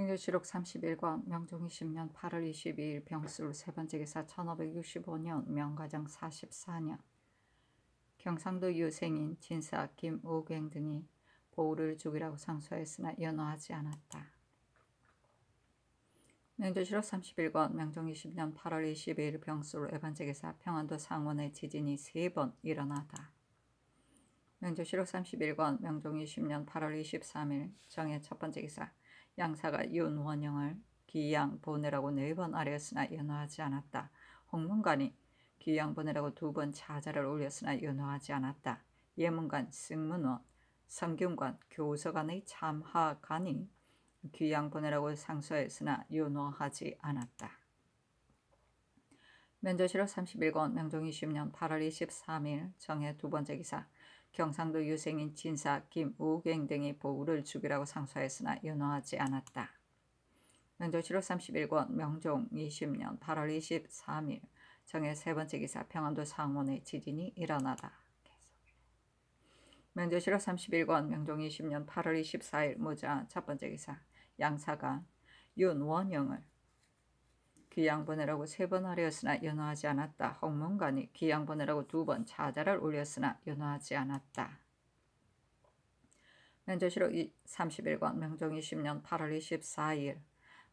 행교시록 31권 명종 20년 8월 22일 병술 세 번째 기사 1565년 명가정 44년 경상도 유생인 진사 김우갱 등이 보우를 죽이라고 상소했으나 연호하지 않았다. 명조시록 31권 명종 20년 8월 22일 병술 에반제 기사 평안도 상원의 지진이 세 번 일어나다. 명조시록 31권 명종 20년 8월 23일 정의 첫 번째 기사 양사가 윤원영을 귀양 보내라고 네 번 아뢰었으나 연호하지 않았다. 홍문관이 귀양 보내라고 두번 자자를 올렸으나 연호하지 않았다. 예문관, 승문원, 성균관 교서관의 참하관이 귀양 보내라고 상소했으나 연호하지 않았다. 면조실록 31권 명종 20년 8월 23일 정해 두 번째 기사 경상도 유생인 진사 김우갱 등이 보우를 죽이라고 상소했으나 연호하지 않았다. 명조실록 31권 명종 20년 8월 23일 정의 세 번째 기사 평안도 상원의 지진이 일어나다. 명조실록 31권 명종 20년 8월 24일 모자 첫 번째 기사 양사가 윤원영을 귀양 보내라고 세 번 하려으나 연호하지 않았다. 홍문관이 귀양 보내라고 두 번 자자를 올렸으나 연호하지 않았다. 면조시록 31권 명종 20년 8월 24일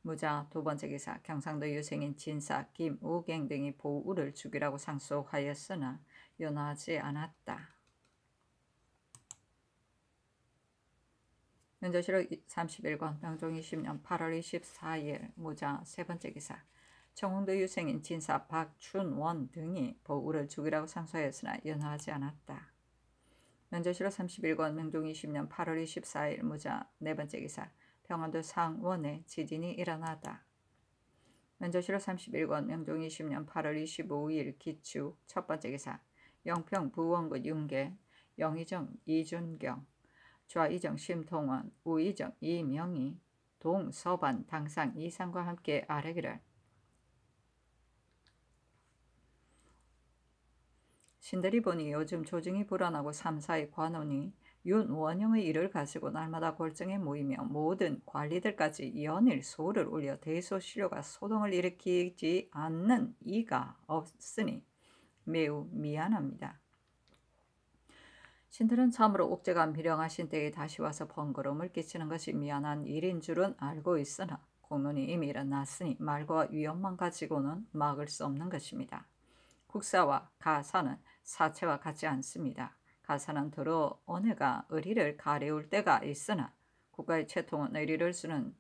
무자 두 번째 기사 경상도 유생인 진사 김우갱 등이 보우를 죽이라고 상소하였으나 연호하지 않았다. 면조시록 31권 명종 20년 8월 24일 무자 세 번째 기사 청운도 유생인 진사 박춘원 등이 보우를 죽이라고 상소하였으나 연하하지 않았다. 면제실로 31권 명종 20년 8월 24일 무자 네 번째 기사 평안도 상원에 지진이 일어나다. 면제실로 31권 명종 20년 8월 25일 기추 첫 번째 기사 영평 부원군 윤계 영희정 이준경 좌이정 심통원 우이정 이명희 동서반 당상 이상과 함께 아래기를 신들이 보니 요즘 조정이 불안하고 삼사의 관원이 윤원영의 일을 가지고 날마다 골정에 모이며 모든 관리들까지 연일 소를 올려 대소신료가 소동을 일으키지 않는 이가 없으니 매우 미안합니다. 신들은 참으로 옥제가 미령하신 때에 다시 와서 번거로움을 끼치는 것이 미안한 일인 줄은 알고 있으나 공론이 이미 일어났으니 말과 위험만 가지고는 막을 수 없는 것입니다. 국사와 가사는 사체와 같지 않습니다. 가사는 더러 언해가 의리를 가려울 때가 있으나 국가의 채통은 의리를 쓰는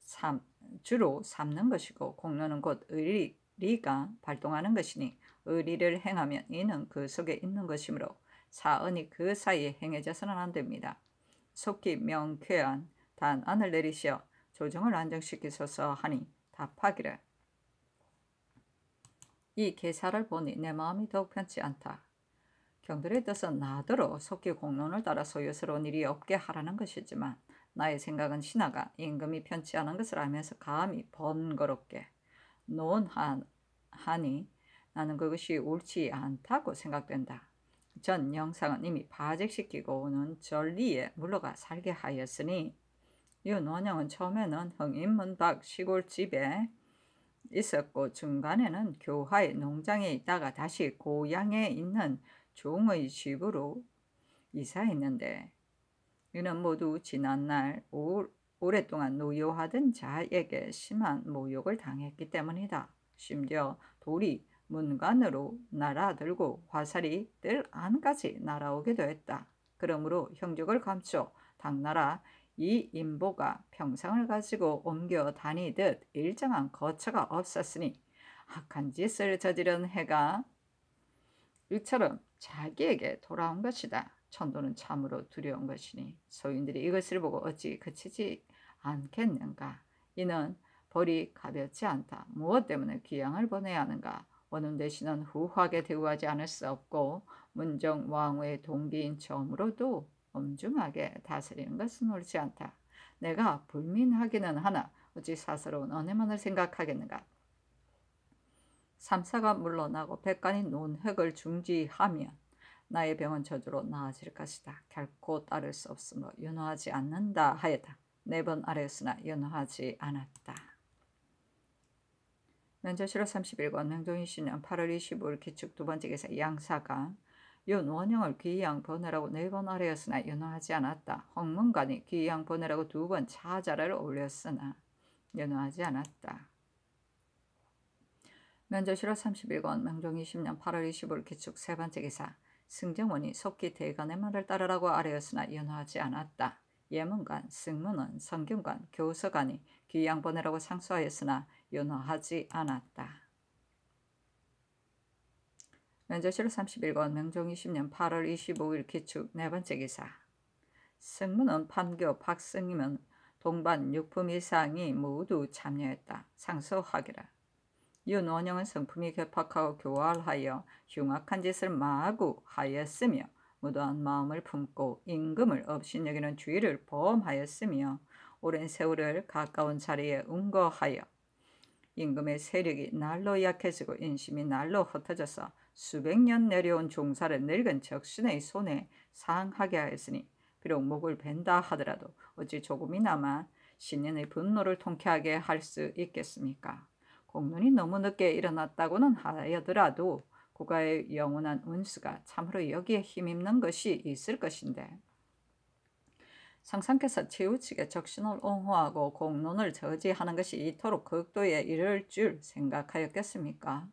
삼, 주로 삼는 것이고 공로는 곧 의리가 발동하는 것이니 의리를 행하면 이는 그 속에 있는 것이므로 사은이그 사이에 행해져서는 안 됩니다. 속히 명쾌한 단안을 내리시어 조정을 안정시키소서 하니 답하기를 이 계사를 보니 내 마음이 더욱 편치 않다. 경들의 뜻은 나더러 속기 공론을 따라 소유스러운 일이 없게 하라는 것이지만 나의 생각은 신하가 임금이 편치 않은 것을 알면서 감히 번거롭게 논하니 나는 그것이 옳지 않다고 생각된다. 전 영상은 이미 파직시키고 오는 전리에 물러가 살게 하였으니 윤원영은 처음에는 흥인문박 시골집에 있었고 중간에는 교화의 농장에 있다가 다시 고향에 있는 종의 집으로 이사했는데 이는 모두 지난날 오랫동안 노여하던 자에게 심한 모욕을 당했기 때문이다. 심지어 돌이 문관으로 날아들고 화살이 뜰 안까지 날아오기도 했다. 그러므로 형적을 감춰 당나라 이 인보가 평상을 가지고 옮겨 다니듯 일정한 거처가 없었으니 악한 짓을 저지른 해가 이처럼 자기에게 돌아온 것이다. 천도는 참으로 두려운 것이니 소인들이 이것을 보고 어찌 그치지 않겠는가. 이는 벌이 가볍지 않다. 무엇 때문에 귀양을 보내야 하는가. 원음 대신은 후하게 대우하지 않을 수 없고 문정 왕후의 동기인 처음으로도 엄중하게 다스리는 것은 옳지 않다. 내가 불민하기는 하나 어찌 사스로운 언해만을 생각하겠는가. 삼사가 물러나고 백간이 논은 획을 중지하면 나의 병은 저주로 나아질 것이다. 결코 따를 수 없으므로 연호하지 않는다 하였다. 네 번 아래였으나 연호하지 않았다. 면제실로 31권 명종 20년 8월 25일 기축 두 번째 기사 양사가 윤원영을 귀양 보내라고 네 번 아래였으나 연호하지 않았다. 홍문관이 귀양 보내라고 두 번 차자를 올렸으나 연호하지 않았다. 면조실호 31권 명종 20년 8월 25일 기축 세 번째 기사 승정원이 속기 대관의 말을 따르라고 아래였으나 연호하지 않았다. 예문관, 승문원, 성경관 교서관이 귀양 보내라고 상소하였으나 연호하지 않았다. 면조실호 31권 명종 20년 8월 25일 기축 네 번째 기사 승문원, 판교, 박승임은 동반 육품 이상이 모두 참여했다. 상소하기라. 윤원영은 성품이 괴팍하고 교활하여 흉악한 짓을 마구 하였으며 무도한 마음을 품고 임금을 없신여기는 주의를 범하였으며 오랜 세월을 가까운 자리에 응거하여 임금의 세력이 날로 약해지고 인심이 날로 흩어져서 수백 년 내려온 종사를 늙은 적신의 손에 상하게 하였으니 비록 목을 벤다 하더라도 어찌 조금이나마 신년의 분노를 통쾌하게 할 수 있겠습니까? 공론이 너무 늦게 일어났다고는 하여더라도 고가의 영원한 운수가 참으로 여기에 힘입는 것이 있을 것인데 상상께서 최우측의 적신을 옹호하고 공론을 저지하는 것이 이토록 극도에 이를 줄 생각하였겠습니까?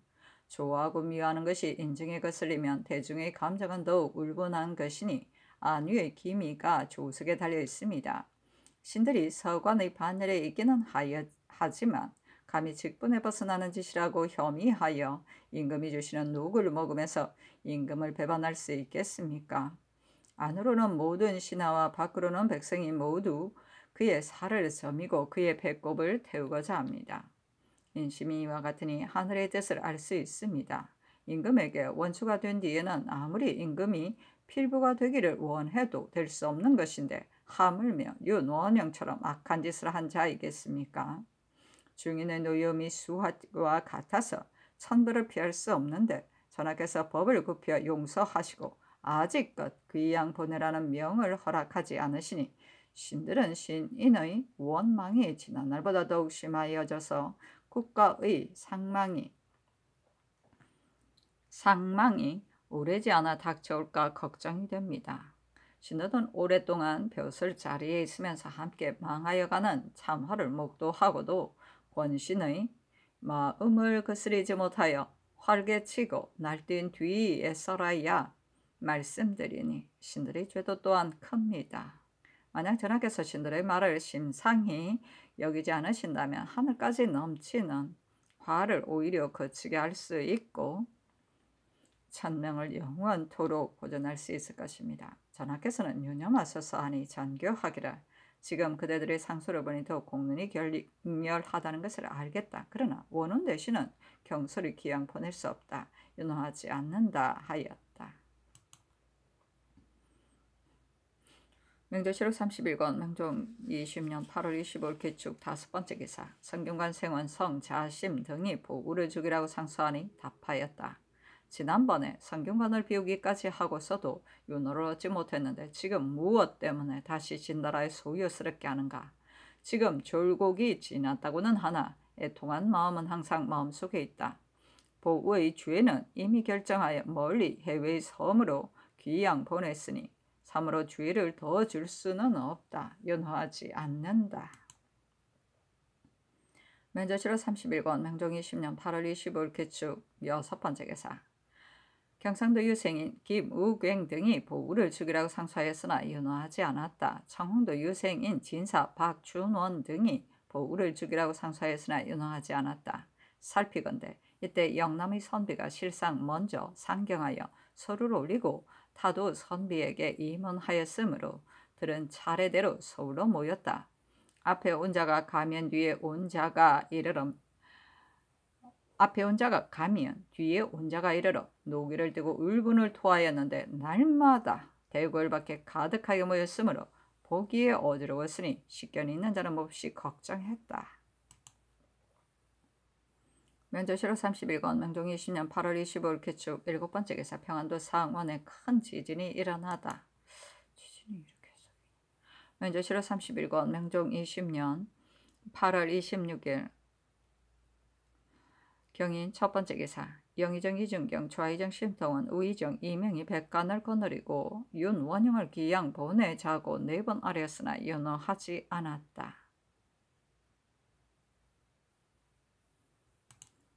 좋아하고 미워하는 것이 인중에 거슬리면 대중의 감정은 더욱 울분한 것이니 안위의 기미가 조석에 달려 있습니다. 신들이 서관의 바늘에 있기는 하여, 하지만 감히 직분에 벗어나는 짓이라고 혐의하여 임금이 주시는 누구를 먹으면서 임금을 배반할 수 있겠습니까? 안으로는 모든 신하와 밖으로는 백성이 모두 그의 살을 섬이고 그의 배꼽을 태우고자 합니다. 인심이 이와 같으니 하늘의 뜻을 알 수 있습니다. 임금에게 원수가 된 뒤에는 아무리 임금이 필부가 되기를 원해도 될 수 없는 것인데 하물며 윤원영처럼 악한 짓을 한 자이겠습니까? 중인의 노여움이 수화와 같아서 천부를 피할 수 없는데 전하께서 법을 굽혀 용서하시고 아직껏 귀양 보내라는 명을 허락하지 않으시니 신들은 신인의 원망이 지난날보다 더욱 심하여져서 국가의 상망이 상망이 오래지 않아 닥쳐올까 걱정이 됩니다. 신들은 오랫동안 벼슬 자리에 있으면서 함께 망하여가는 참화를 목도하고도 원신의 마음을 거스리지 못하여 활개치고 날뛴 뒤에 서라야 말씀드리니 신들의 죄도 또한 큽니다. 만약 전하께서 신들의 말을 심상히 여기지 않으신다면 하늘까지 넘치는 화를 오히려 거치게 할 수 있고 천명을 영원토록 보존할 수 있을 것입니다. 전하께서는 유념하소서 하니 전교하기를 지금 그대들의 상소를 보니 더욱 공론이 결렬하다는 것을 알겠다. 그러나 원운 대신은 경솔히 기왕 보낼 수 없다. 윤호하지 않는다 하였다. 명조시록 31권 명종 20년 8월 25일 개축 다섯 번째 기사 성균관 생원성 자심 등이 보우를 죽이라고 상소하니 답하였다. 지난번에 상경관을 비우기까지 하고서도 윤호를 얻지 못했는데 지금 무엇 때문에 다시 진나라에 소유스럽게 하는가? 지금 졸곡이 지났다고는 하나 애통한 마음은 항상 마음속에 있다. 보우의 주에는 이미 결정하여 멀리 해외의 섬으로 귀양 보냈으니 참으로 주의를 더 줄 수는 없다. 연호하지 않는다. 면저시로 31권 명정 20년 8월 25일 개축 여섯 번째 개사 경상도 유생인 김우갱 등이 보우를 죽이라고 상소하였으나 연호하지 않았다. 청홍도 유생인 진사 박준원 등이 보우를 죽이라고 상소하였으나 연호하지 않았다. 살피건대 이때 영남의 선비가 실상 먼저 상경하여 서를 올리고 타도 선비에게 임원하였으므로 들은 차례대로 서울로 모였다. 앞에 온 자가 가면 뒤에 온 자가 이르러 앞에 온 자가 가면 뒤에 온 자가 이르러 노기를 띠고 울분을 토하였는데 날마다 대궐밖에 가득하게 모였으므로 보기에 어지러웠으니 식견이 있는 자는 몹시 걱정했다. 면조시록 31권 명종 20년 8월 25일 개축 7번째 기사 평안도 상원에 큰 지진이 일어나다. 지진이 이렇게 해서. 면조시록 31권 명종 20년 8월 26일 경인 첫 번째 기사 영의정 이준경 좌의정 심통원 우의정 이명이 백관을 거느리고 윤원영을 기양 보내자고 네 번 아뢰었으나 연호하지 않았다.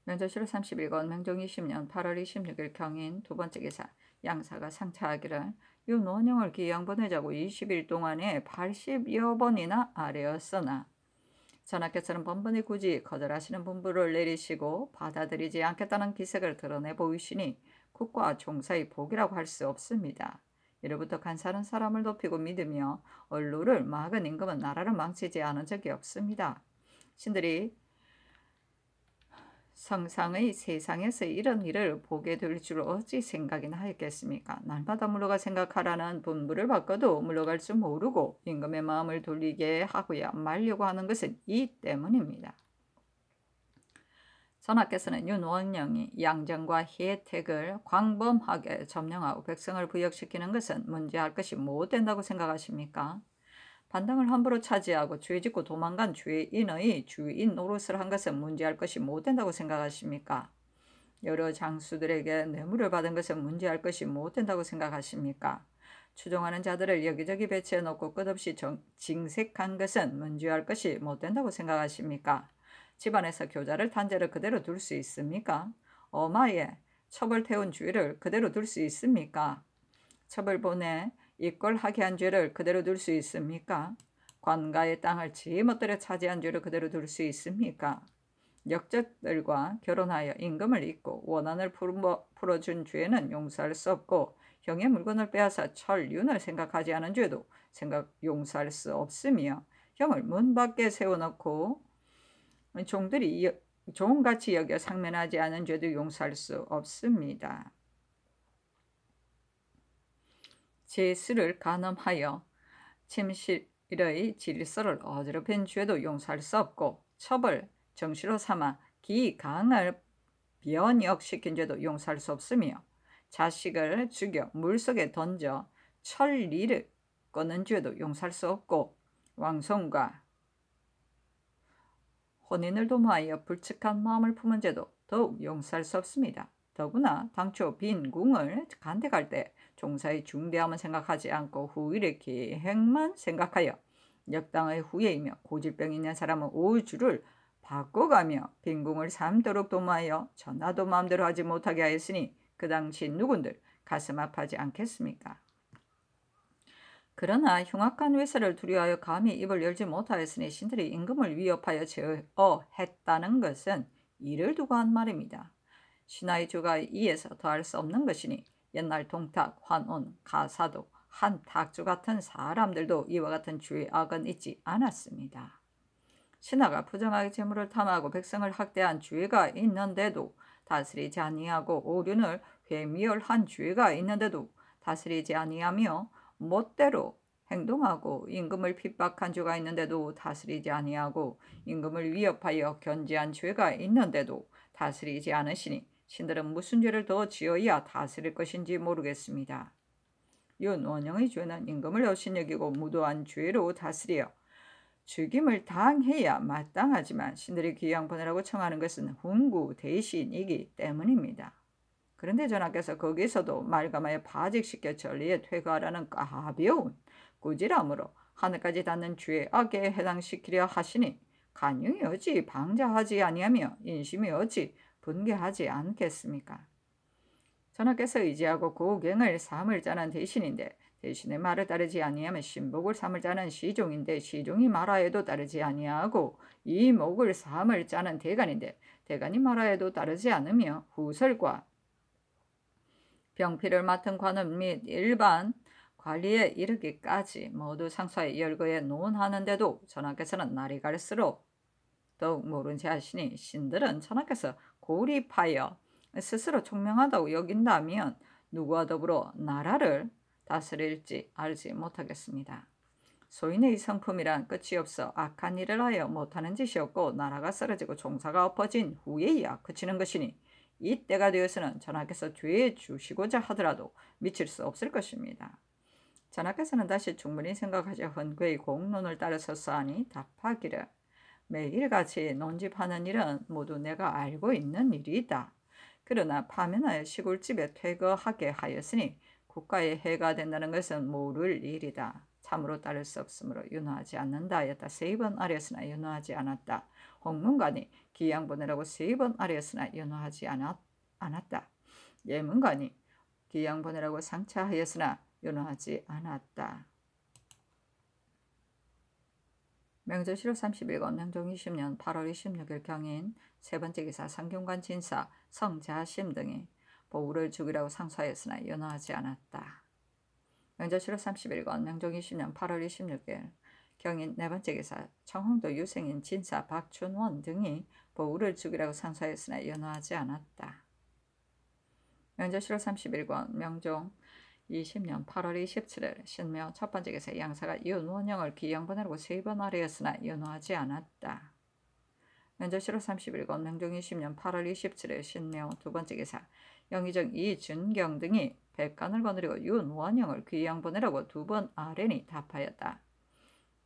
면접실 31권 명종 20년 8월 26일 경인 두 번째 기사 양사가 상차하기를 윤원영을 기양 보내자고 20일 동안에 80여 번이나 아뢰었으나 전하께서는 번번이 굳이 거절하시는 분부를 내리시고 받아들이지 않겠다는 기색을 드러내 보이시니 국과 종사의 복이라고 할 수 없습니다. 이로부터 간사는 사람을 높이고 믿으며 언루를 막은 임금은 나라를 망치지 않은 적이 없습니다. 신들이 성상의 세상에서 이런 일을 보게 될 줄 어찌 생각이나 하였겠습니까? 날마다 물러가 생각하라는 분부를 바꿔도 물러갈 줄 모르고 임금의 마음을 돌리게 하고야 말려고 하는 것은 이 때문입니다. 전하께서는 윤원영이 양정과 혜택을 광범하게 점령하고 백성을 부역시키는 것은 문제할 것이 못 된다고 생각하십니까? 반당을 함부로 차지하고 죄짓고 도망간 죄인의 주인 노릇을 한 것은 문제할 것이 못된다고 생각하십니까? 여러 장수들에게 뇌물을 받은 것은 문제할 것이 못된다고 생각하십니까? 추종하는 자들을 여기저기 배치해 놓고 끝없이 정, 징색한 것은 문제할 것이 못된다고 생각하십니까? 집안에서 교자를 단제를 그대로 둘 수 있습니까? 엄마의 처벌 태운 주의를 그대로 둘 수 있습니까? 처벌 보내 이걸 하게 한 죄를 그대로 둘 수 있습니까? 관가의 땅을 지멋대로 차지한 죄를 그대로 둘 수 있습니까? 역적들과 결혼하여 임금을 잇고 원한을 풀어준 죄는 용서할 수 없고 형의 물건을 빼앗아 철윤을 생각하지 않은 죄도 생각 용서할 수 없으며 형을 문 밖에 세워놓고 종들이 종같이 여겨 상면하지 않은 죄도 용서할 수 없습니다. 제수를간음하여 침실의 질서를 어지럽힌 죄도 용서할 수 없고 처벌 정시로 삼아 기강을 변역시킨 죄도 용서할 수 없으며 자식을 죽여 물속에 던져 천리를 꺼는 죄도 용서할 수 없고 왕성과 혼인을 도모하여 불측한 마음을 품은 죄도 더욱 용서할 수 없습니다. 더구나 당초 빈 궁을 간택할 때 종사의 중대함을 생각하지 않고 후일의 계획만 생각하여 역당의 후예이며 고질병이 있는 사람은 우주를 바꿔가며 빈궁을 삼도록 도모하여 전화도 마음대로 하지 못하게 하였으니 그 당시 누군들 가슴 아파하지 않겠습니까? 그러나 흉악한 회사를 두려워하여 감히 입을 열지 못하였으니 신들이 임금을 위협하여 제어했다는 것은 이를 두고 한 말입니다. 신하의 주가 이에서 더할 수 없는 것이니 옛날 동탁, 환온, 가사도, 한탁주 같은 사람들도 이와 같은 주의 악은 있지 않았습니다. 신하가 부정하게 재물을 탐하고 백성을 학대한 주의가 있는데도 다스리지 아니하고 오륜을 괴미열한 주의가 있는데도 다스리지 아니하며 멋대로 행동하고 임금을 핍박한 주가 있는데도 다스리지 아니하고 임금을 위협하여 견제한 죄가 있는데도 다스리지 않으시니 신들은 무슨 죄를 더 지어야 다스릴 것인지 모르겠습니다. 윤원영의 죄는 임금을 여신여기고 무도한 죄로 다스려 죽임을 당해야 마땅하지만 신들이 귀양 보내라고 청하는 것은 훈구 대신이기 때문입니다. 그런데 전하께서 거기서도 말감하여 파직시켜 전리에 퇴거하라는 가벼운 꾸지람으로 하늘까지 닿는 죄 악에 해당시키려 하시니 간용이 어찌 방자하지 아니하며 인심이 어찌 분개하지 않겠습니까? 전하께서 의지하고 고갱을 삼을 자는 대신인데 대신에 말을 따르지 아니하면 신복을 삼을 자는 시종인데 시종이 말하에도 따르지 아니하고 이목을 삼을 자는 대간인데 대간이 말하에도 따르지 않으며 후설과 병피를 맡은 관원 및 일반 관리에 이르기까지 모두 상사의 열거에 논하는데도 전하께서는 날이 갈수록 더욱 모른 채 하시니 신들은 천하께서 고립하여 스스로 총명하다고 여긴다면 누구와 더불어 나라를 다스릴지 알지 못하겠습니다. 소인의 성품이란 끝이 없어 악한 일을 하여 못하는 짓이 없고 나라가 쓰러지고 종사가 엎어진 후에야 그치는 것이니 이때가 되어서는 전하께서 죄 주시고자 하더라도 미칠 수 없을 것입니다. 전하께서는 다시 충분히 생각하자 헌구의 공론을 따라서 싸니 답하기를 매일같이 네, 논집하는 일은 모두 내가 알고 있는 일이다. 그러나 파면하여 시골집에 퇴거하게 하였으니 국가에 해가 된다는 것은 모를 일이다. 참으로 따를 수 없으므로 윤화하지 않는다였다. 세번 아뢰었으나 윤화하지 않았다. 홍문관이 기양 보내라고 세번 아뢰었으나 윤화하지 않았, 않았다. 예문관이 기양 보내라고 상차하였으나 윤화하지 않았다. 명절 7월 3 1일건 명종 20년 8월 26일 경인 세 번째 기사 상경관 진사 성자심 등이 보우를 죽이라고 상소하였으나 연호하지 않았다. 명절실록 31권 명종 20년 8월 26일 경인 네 번째 기사 청홍도 유생인 진사 박춘원 등이 보우를 죽이라고 상소하였으나 연호하지 않았다. 명절실록 31권 명종 20년 8월 27일 신묘 첫 번째 기사 양사가 연원형을 기양분으로 세번 아래였으나 연호하지 않았다. 면접시로 31권 명종 20년 8월 27일 신묘 두 번째 기사 영의정 이준경 등이 백관을 거느리고 윤원영을 귀양보내라고 두 번아뢰히 답하였다.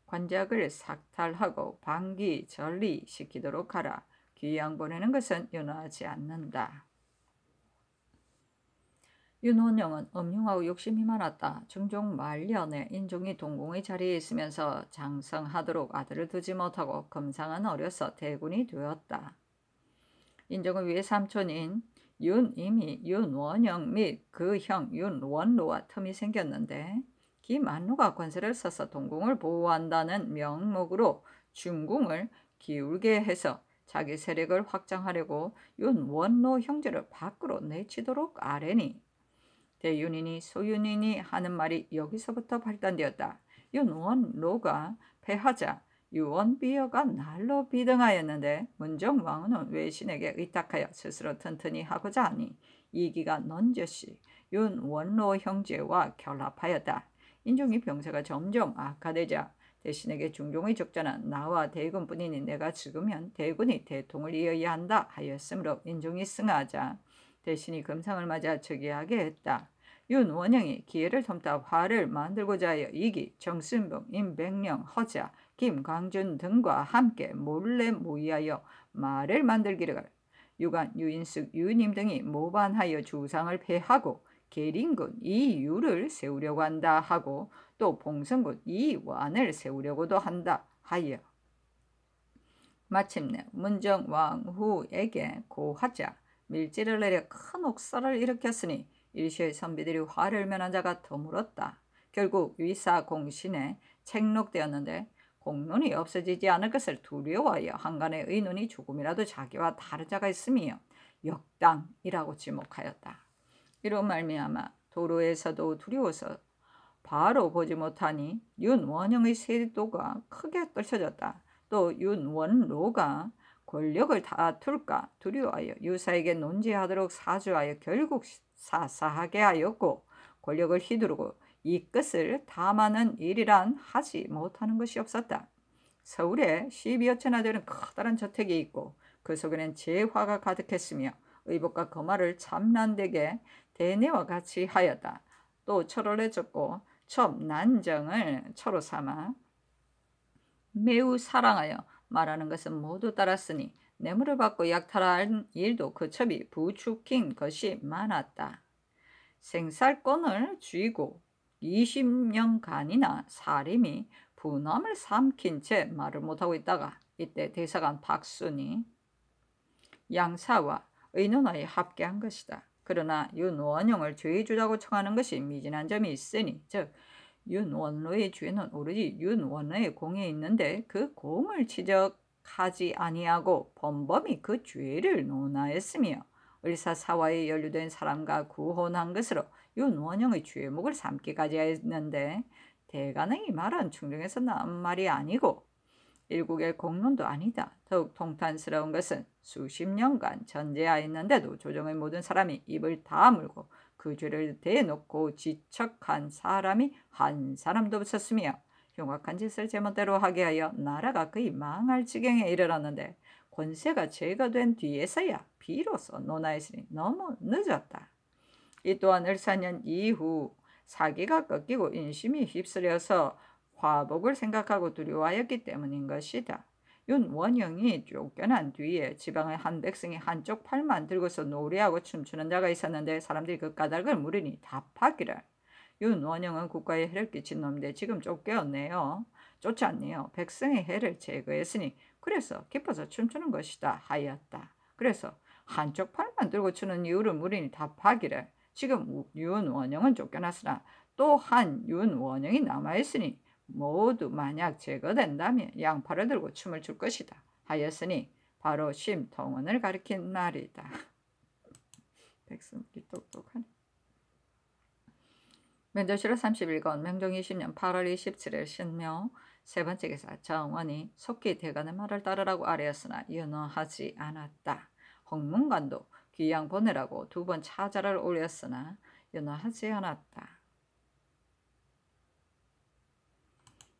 관작을 삭탈하고 방기 전리시키도록 하라. 귀양보내는 것은 윤호하지 않는다. 윤원영은 음흉하고 욕심이 많았다. 중종 말년에 인종이 동공의 자리에 있으면서 장성하도록 아들을 두지 못하고 금상은 어려서 대군이 되었다. 인종은 위의 삼촌인 윤임이 윤원영 및 그 형 윤원로와 틈이 생겼는데 김안로가 권세를 써서 동공을 보호한다는 명목으로 중궁을 기울게 해서 자기 세력을 확장하려고 윤원로 형제를 밖으로 내치도록 아래니 대윤인이 소윤이니 하는 말이 여기서부터 발단되었다. 윤원 로가 패하자 유원비어가 날로 비등하였는데 문정왕후는 외신에게 의탁하여 스스로 튼튼히 하고자 하니 이기가 넌저시 윤원로 형제와 결합하였다. 인종이 병세가 점점 악화되자 대신에게 중종의 적자는 나와 대군뿐이니 내가 죽으면 대군이 대통을 이어야 한다 하였으므로 인종이 승하자 대신이 금상을 맞아 즉위하게 했다. 윤원영이 기회를 섬다 화를 만들고자 하여 이기, 정순봉, 임백령, 허자, 김광준 등과 함께 몰래 모의하여 말을 만들기를 유관, 유인숙, 유님 등이 모반하여 주상을 패하고 계린군 이유를 세우려고 한다 하고 또 봉성군 이완을 세우려고도 한다 하여 마침내 문정왕후에게 고하자 밀지를 내려 큰 옥사를 일으켰으니 일시의 선비들이 화를 면한 자가 드물었다. 결국 위사 공신에 책록되었는데 공론이 없어지지 않을 것을 두려워하여 한간의 의논이 조금이라도 자기와 다른 자가 있으며 역당이라고 지목하였다. 이로 말미암아 도로에서도 두려워서 바로 보지 못하니 윤원영의 세도가 크게 떨쳐졌다. 또 윤원로가 권력을 다툴까 두려워하여 유사에게 논지하도록 사주하여 결국 사사하게 하였고 권력을 휘두르고 이 끝을 담하는 일이란 하지 못하는 것이 없었다. 서울에 12여 채나 되는 커다란 저택이 있고 그 속에는 재화가 가득했으며 의복과 거마를 참난되게 대뇌와 같이 하였다. 또 철을 해줬고 첩 난정을 철로 삼아 매우 사랑하여 말하는 것은 모두 따랐으니 뇌물을 받고 약탈한 일도 그 첩이 부추긴 것이 많았다. 생살권을 쥐고 20년간이나 사림이 분함을 삼킨 채 말을 못하고 있다가 이때 대사관 박순이 양사와 의논하에 합계한 것이다. 그러나 윤원영을 죄 주자고 청하는 것이 미진한 점이 있으니 즉 윤원로의 죄는 오로지 윤원의 로 공에 있는데 그 공을 지적하지 아니하고 범범히그 죄를 논하였으며 을사사화에 연루된 사람과 구혼한 것으로 윤원영의 죄목을 삼기까지 했는데 대가는이 말은 충정에서 나 말이 아니고 일국의 공론도 아니다. 더욱 통탄스러운 것은 수십 년간 전제하였는데도 조정의 모든 사람이 입을 다물고 그 죄를 대놓고 지척한 사람이 한 사람도 없었으며 흉악한 짓을 제멋대로 하게 하여 나라가 거의 망할 지경에 이르렀는데 권세가 죄가 된 뒤에서야 비로소 논하였으니 너무 늦었다. 이 또한 을사년 이후 사기가 꺾이고 인심이 휩쓸려서 화복을 생각하고 두려워하였기 때문인 것이다. 윤 원영이 쫓겨난 뒤에 지방의 한 백성이 한쪽 팔만 들고서 노래하고 춤추는 자가 있었는데 사람들이 그 까닭을 물으니 답하기를. 윤 원영은 국가에 해를 끼친 놈인데 지금 쫓겨었네요. 쫓았네요. 백성의 해를 제거했으니 그래서 기뻐서 춤추는 것이다 하였다. 그래서 한쪽 팔만 들고 추는 이유를 물으니 답하기를 지금 윤원영은 쫓겨났으나 또 한 윤원영이 남아있으니 모두 만약 제거된다면 양팔을 들고 춤을 출 것이다 하였으니 바로 심통원을 가리킨 말이다. 백승기 똑똑하네. 면접실로 31건 명종 20년 8월 27일 신명 세 번째 기사 정원이 속기 대관의 말을 따르라고 아뢰었으나 연호하지 않았다. 홍문관도 귀양 보내라고 두 번 차자를 올렸으나 연호하지 않았다.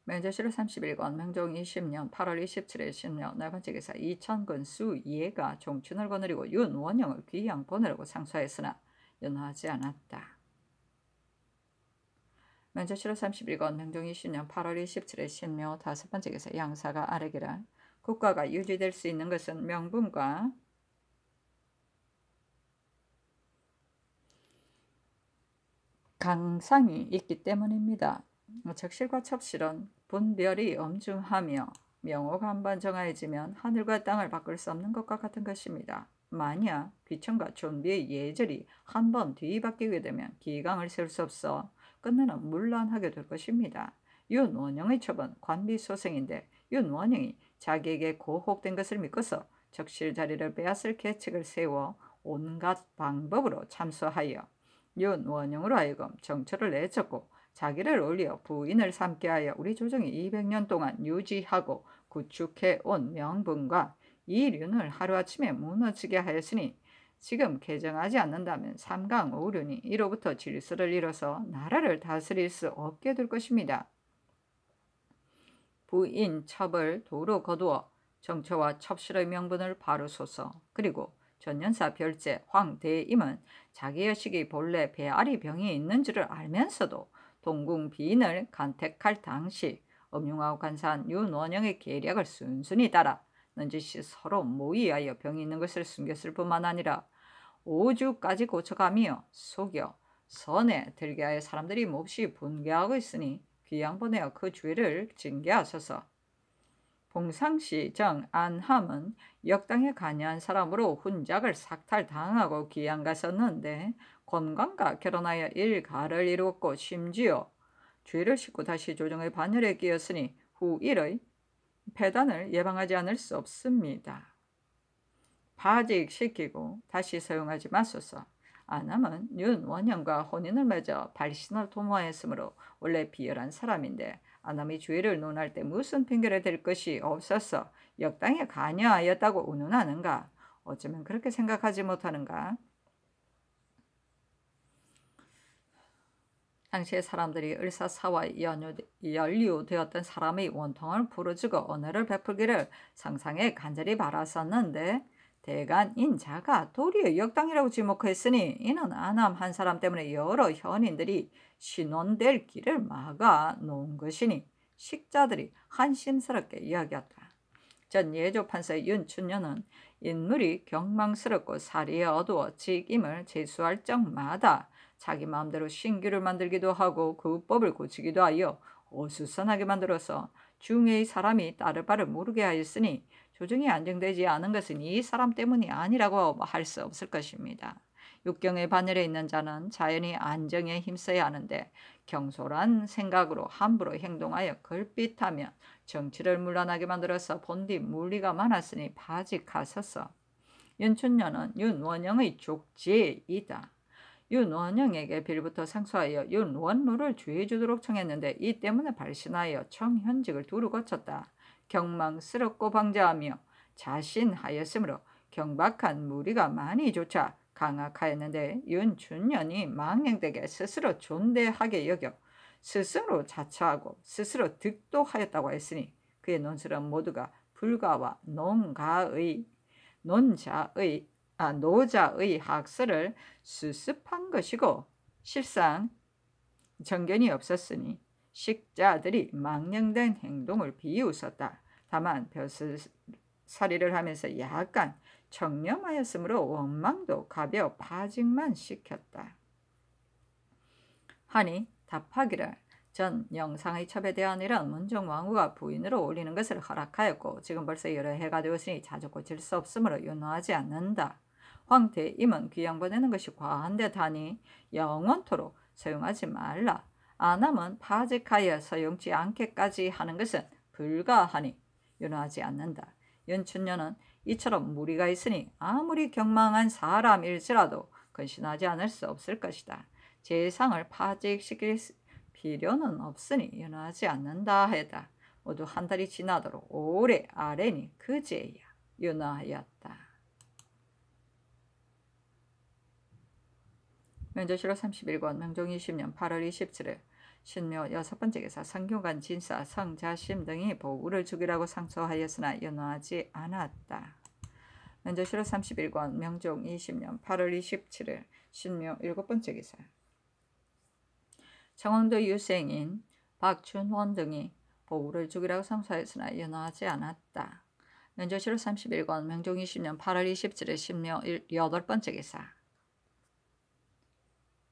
명제실로 31권 명종 20년 8월 27일 10년 네 번째 기사 이천근 수예가 종춘을 거느리고 윤원영을 귀양 보내려고 상소했으나 연하지 않았다. 명제실로 31권 명종 20년 8월 27일 신묘 다섯 번째 기사 양사가 아래기라 국가가 유지될 수 있는 것은 명분과 강상이 있기 때문입니다. 적실과 첩실은 분별이 엄중하며 명호가 한 번 정하여지면 하늘과 땅을 바꿀 수 없는 것과 같은 것입니다. 만약 귀천과 좀비의 예절이 한 번 뒤바뀌게 되면 기강을 세울 수 없어 끝내는 물란하게 될 것입니다. 윤원영의 첩은 관비소생인데 윤원영이 자기에게 고혹된 것을 믿고서 적실 자리를 빼앗을 계책을 세워 온갖 방법으로 참소하여 윤원영으로 하여금 정처를 내쳤고 자기를 올려 부인을 삼게 하여 우리 조정이 200년 동안 유지하고 구축해 온 명분과 이륜을 하루아침에 무너지게 하였으니 지금 개정하지 않는다면 삼강오륜이 이로부터 질서를 잃어서 나라를 다스릴 수 없게 될 것입니다. 부인 첩을 도로 거두어 정처와 첩실의 명분을 바로소서 그리고 전연사 별제 황대임은 자기 여식이 본래 배앓이 병이 있는 줄을 알면서도 동궁 비인을 간택할 당시 엄융하고 간사한 윤원영의 계략을 순순히 따라 넌지시 서로 모의하여 병이 있는 것을 숨겼을 뿐만 아니라 오주까지 고쳐가며 속여 선에 들게 하여 사람들이 몹시 분개하고 있으니 귀양 보내어 그주 죄를 징계하소서. 봉상시 정 안함은 역당에 관여한 사람으로 훈작을 삭탈당하고 귀양 갔었는데 건강과 결혼하여 일가를 이루었고 심지어 주의를 싣고 다시 조정의 반열에 끼었으니 후일의 폐단을 예방하지 않을 수 없습니다. 파직시키고 다시 사용하지 마소서. 아남은 윤원형과 혼인을 맺어 발신을 도모하였으므로 원래 비열한 사람인데 아남이 주를 논할 때 무슨 핑계를 댈 것이 없어서 역당에 관여하였다고 운운하는가? 어쩌면 그렇게 생각하지 못하는가? 당시의 사람들이 의사사와 연유, 연류되었던 사람의 원통을 부르짖고 언어를 베풀기를 상상에 간절히 바랐었는데 대간 인자가 도리어 역당이라고 지목했으니 이는 아남 한 사람 때문에 여러 현인들이 신원될 길을 막아 놓은 것이니 식자들이 한심스럽게 이야기했다. 전 예조판서 윤춘녀는 인물이 경망스럽고 살이 어두워 직임을 제수할 적마다 자기 마음대로 신규를 만들기도 하고 그 법을 고치기도 하여 어수선하게 만들어서 중의 사람이 따를 바를 모르게 하였으니 조정이 안정되지 않은 것은 이 사람 때문이 아니라고 할 수 없을 것입니다. 육경의 바늘에 있는 자는 자연히 안정에 힘써야 하는데 경솔한 생각으로 함부로 행동하여 걸핏하면 정치를 물란하게 만들어서 본디 물리가 많았으니 바지 가서서 윤춘녀는 윤원영의 족지이다. 윤원영에게 빌부터 상소하여 윤원로를 주의해 주도록 청했는데 이 때문에 발신하여 청현직을 두루 거쳤다. 경망스럽고 방자하며 자신하였으므로 경박한 무리가 많이 조차 강악하였는데 윤준년이 망령되게 스스로 존대하게 여겨 스스로 자처하고 스스로 득도하였다고 했으니 그의 논술은 모두가 불가와 논가의 논자의 아, 노자의 학설을 수습한 것이고 실상 정견이 없었으니 식자들이 망령된 행동을 비웃었다. 다만 벼슬살이를 하면서 약간 청렴하였으므로 원망도 가벼워 파직만 시켰다. 하니 답하기를 전 영상의 첩에 대한 일은 문종 왕후가 부인으로 올리는 것을 허락하였고 지금 벌써 여러 해가 되었으니 자주 고칠 수 없으므로 윤호하지 않는다. 황태 임은 귀양 보내는 것이 과한데 다니 영원토록 사용하지 말라. 아남은 파직하여 사용치 않게까지 하는 것은 불가하니 윤화하지 않는다. 연춘녀는 이처럼 무리가 있으니 아무리 경망한 사람일지라도 근신하지 않을 수 없을 것이다. 재상을 파직시킬 필요는 없으니 연하지 않는다 하였다. 모두 한 달이 지나도록 오래 아래니 그제야 연하였다. 명조실록 31권 명종 20년 8월 27일 신묘 여섯 번째 기사 성균관 진사 성자심 등이 보우를 죽이라고 상소하였으나 연호하지 않았다. 면조실록 31권 명종 20년 8월 27일 신묘 일곱 번째 기사 청왕도 유생인 박준원 등이 보우를 죽이라고 상소하였으나 연호하지 않았다. 면조실록 31권 명종 20년 8월 27일 신묘 여덟 번째 기사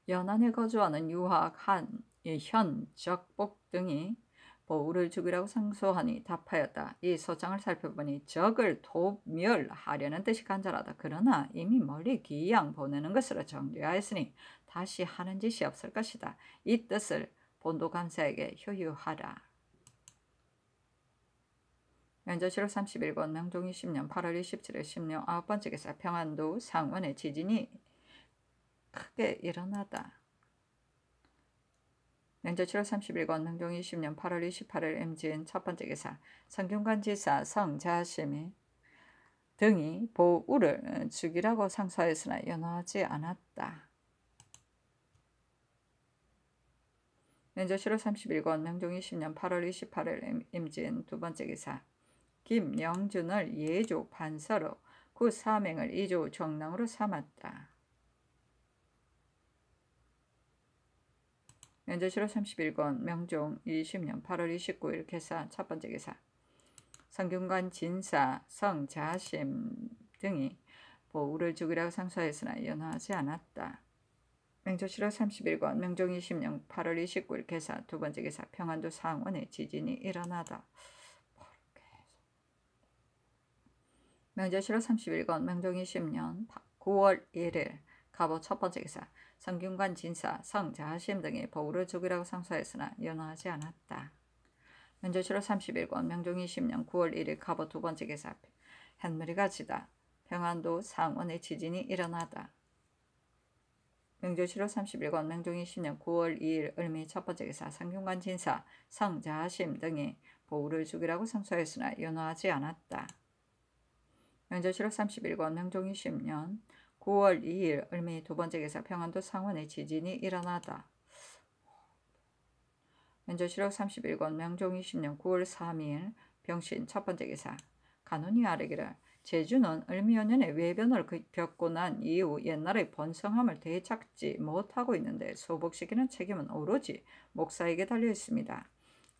연안에 거주하는 유학, 한, 예, 현, 적, 복 등이 보우를 죽이라고 상소하니 답하였다. 이 소장을 살펴보니 적을 도멸하려는 뜻이 간절하다. 그러나 이미 멀리 기양 보내는 것으로 정리하였으니 다시 하는 짓이 없을 것이다. 이 뜻을 본도 감사에게 효유하라. 면조시록 31권 명종 20년 8월 27일 10년 9번째 기사 평안도 상원의 지진이 크게 일어나다. 명조 7월 31일 명종 20년 8월 28일 MGN 첫 번째 기사 성균관 지사 성자심이 등이 보우를 죽이라고 상소하였으나 연호하지 않았다. 명조 7월 31일 명종 20년 8월 28일 임진 두 번째 기사 김영준을 예조 반서로 그 사명을 이조 정랑으로 삼았다. 연재실호 31권 명종 20년 8월 29일 개사 첫 번째 개사 성균관 진사 성자심 등이 보우를 죽이라고 상소하였으나 연하지 않았다. 명조실호 31권 명종 20년 8월 29일 개사 두 번째 개사 평안도 상원에 지진이 일어나다. 명조실호 31권 명종 20년 9월 1일 갑오 첫 번째 기사 성균관 진사, 성, 자하심 등이 보우를 죽이라고 상소했으나 연호하지 않았다. 면조실로 31권 명종 20년 9월 1일 카보 두 번째 개사 한무리가 지다. 평안도 상원의 지진이 일어나다. 명조실로 31권 명종 20년 9월 2일 을미 첫 번째 기사 상균관 진사 성자하심 등이 보우를 죽이라고 상소했으나 연호하지 않았다. 명조실로 31권 명종 20년 9월 2일 을미 두 번째 기사 평안도 상원의 지진이 일어나다 연조실록 31권 명종 20년 9월 3일 병신 첫 번째 기사 간혼이 아래기를 제주는 을미연년의 외변을 그 겪고 난 이후 옛날의 번성함을 되찾지 못하고 있는데 소복시키는 책임은 오로지 목사에게 달려 있습니다.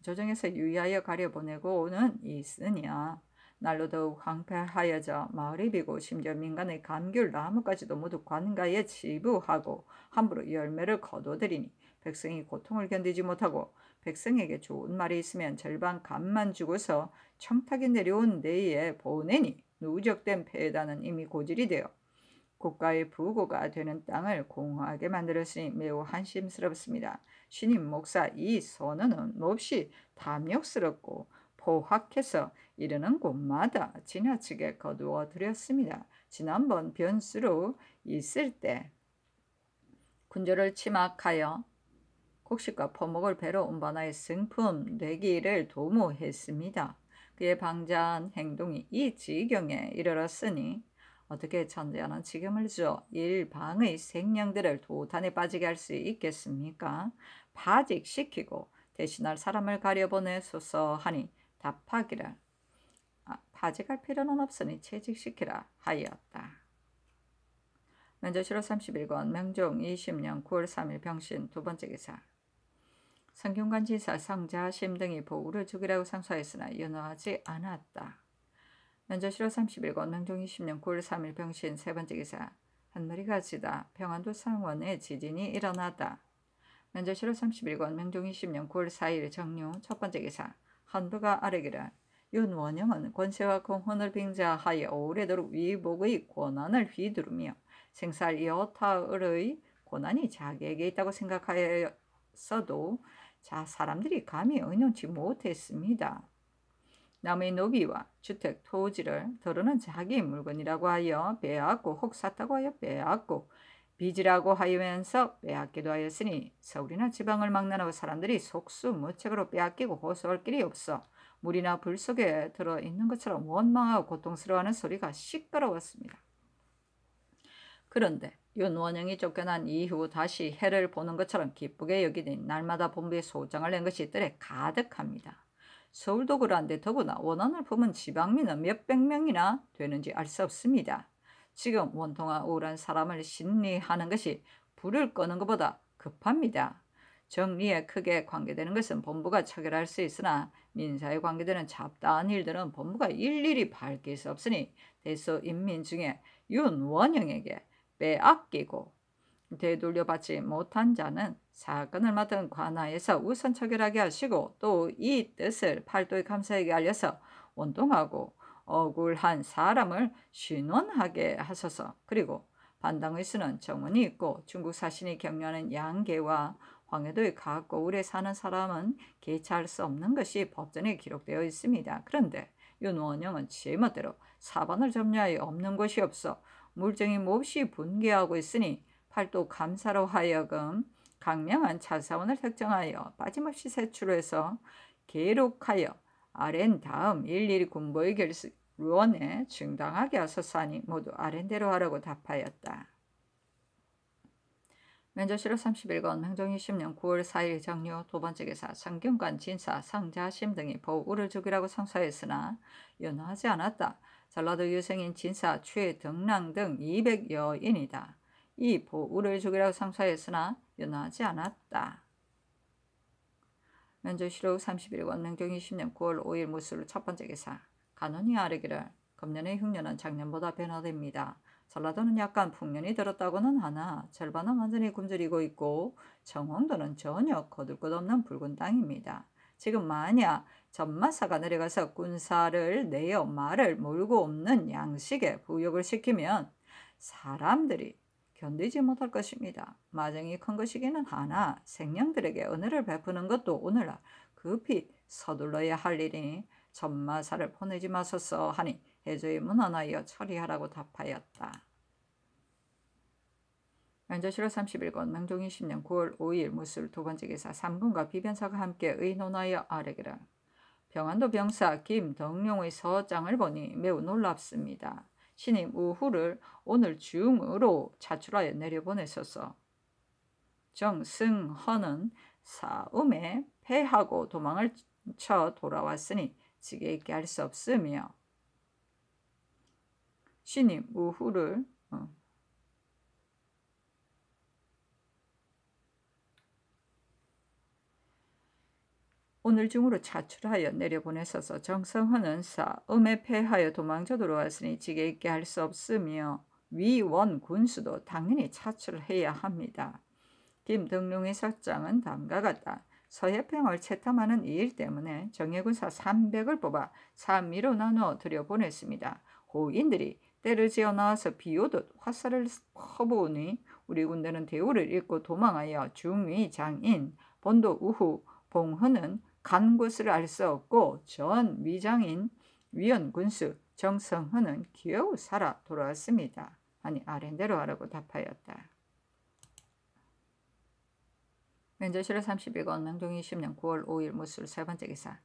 조정에서 유의하여 가려보내고 오는 이스냐 날로 더욱 황폐하여져 마을이 비고 심지어 민간의 감귤 나무까지도 모두 관가에 지부하고 함부로 열매를 거둬들이니 백성이 고통을 견디지 못하고 백성에게 좋은 말이 있으면 절반 감만 주고서 청탁이 내려온 내에 보내니 누적된 폐단은 이미 고질이 되어 국가의 부고가 되는 땅을 공허하게 만들었으니 매우 한심스럽습니다. 신임 목사 이 선언은 몹시 탐욕스럽고 포악해서 이르는 곳마다 지나치게 거두어 들였습니다. 지난번 변수로 있을 때 군조를 치막하여 곡식과 포목을 배로 운반하여 승품 되기를 도모했습니다. 그의 방자한 행동이 이 지경에 이르렀으니 어떻게 천재하는 지금을 주어 일방의 생명들을 도탄에 빠지게 할 수 있겠습니까? 파직시키고 대신할 사람을 가려보내소서 하니 답하기를 아, 파직할 필요는 없으니 채직시키라 하였다. 면조실로 31권 명종 20년 9월 3일 병신 두 번째 기사 성균관 지사 성자심 등이 보우를 죽이라고 상소했으나 연호하지 않았다. 면조실로 31권 명종 20년 9월 3일 병신 세 번째 기사 한머리가 지다 평안도 상원에 지진이 일어났다. 면조실로 31권 명종 20년 9월 4일 정룡 첫 번째 기사 한도가 아래기라 윤원영은 권세와 공헌을 빙자하여 오래도록 위복의 권한을 휘두르며 생살 여타의 권한이 자기에게 있다고 생각하였어도 자 사람들이 감히 의논치 못했습니다. 남의 노비와 주택 토지를 더러는 자기 물건이라고 하여 빼앗고 혹 샀다고 하여 빼앗고 빚이라고 하면서 이 빼앗기도 하였으니 서울이나 지방을 망나하고 사람들이 속수무책으로 빼앗기고 호소할 길이 없어 물이나 불 속에 들어있는 것처럼 원망하고 고통스러워하는 소리가 시끄러웠습니다. 그런데 윤원영이 쫓겨난 이후 다시 해를 보는 것처럼 기쁘게 여기는 날마다 본부에 소장을 낸 것이 뜰에 가득합니다. 서울도 그러한데 더구나 원한을 품은 지방민은 몇 백 명이나 되는지 알 수 없습니다. 지금 원통한 우울한 사람을 심리하는 것이 불을 끄는 것보다 급합니다. 정리에 크게 관계되는 것은 본부가 처결할 수 있으나 민사에 관계되는 잡다한 일들은 본부가 일일이 밝힐 수 없으니 대소 인민 중에 윤원영에게 빼앗기고 되돌려 받지 못한 자는 사건을 맡은 관하에서 우선 처결하게 하시고 또 이 뜻을 팔도의 감사에게 알려서 원통하고 억울한 사람을 신원하게 하소서. 그리고 반당의 수는 정원이 있고 중국 사신이 격려하는 양계와 황해도의 가곡고을에 사는 사람은 개차할 수 없는 것이 법전에 기록되어 있습니다. 그런데 윤원영은 제멋대로 사반을 점유하여 없는 곳이 없어 물정이 몹시 분개하고 있으니 팔도 감사로 하여금 강명한 차사원을 택정하여 빠짐없이 세출해서 계록하여 아랜 다음 일일이 군보의 결승, 루원에 증당하게 하소서하니 모두 아랜대로 하라고 답하였다. 면조시로 31권 행정 20년 9월 4일 장류 도번직에사 상경관 진사 상자심 등이 보우를 죽이라고 상소했으나 연호하지 않았다. 전라도 유생인 진사 최 등랑 등 200여인이다. 이 보우를 죽이라고 상소했으나 연호하지 않았다. 면조시록 31권 행정 20년 9월 5일 무술첫 번째 기사 간언이 아래기를 금년의 흉년은 작년보다 변화됩니다. 전라도는 약간 풍년이 들었다고는 하나 절반은 완전히 굶주리고 있고 정원도는 전혀 거둘 것 없는 붉은 땅입니다. 지금 만약 전마사가 내려가서 군사를 내어 말을 몰고 없는 양식에 부역을 시키면 사람들이 견디지 못할 것입니다. 마정이 큰 것이기는 하나 생명들에게 은혜를 베푸는 것도 오늘날 급히 서둘러야 할 일이니 전마사를 보내지 마소서 하니 해저의 문헌하여 처리하라고 답하였다. 연조실로 31권 명종 20년 9월 5일 무술 두 번째 기사 3분과 비변사가 함께 의논하여 아뢰기를 병안도 병사 김덕룡의 서장을 보니 매우 놀랍습니다. 신임 우후를 오늘 중으로 자출하여 내려보내소서. 정승헌은 사음에 패하고 도망을 쳐 돌아왔으니 지게 있게 할 수 없으며 신임 우후를 어. 오늘 중으로 자출하여 내려보내소서 정성헌은 사 음에 패하여 도망쳐 들어왔으니 지게 있게 할 수 없으며 위원 군수도 당연히 차출해야 합니다. 김등룡의 석장은 담과 같다. 서해평을 채탐하는 이일 때문에 정예군사 300을 뽑아 3미로 나누어 들여보냈습니다. 호인들이 때를 지어 나와서 비오듯 화살을 퍼부으니 우리 군대는 대우를 잃고 도망하여 중위 장인, 본도 우후, 봉헌은 간 곳을 알 수 없고 전 위장인, 위원 군수, 정성헌은 기어우 살아 돌아왔습니다. 아니 아랜대로 하라고 답하였다. 면제실의 32권 명종 20년 9월 5일 무술 세 번째 기사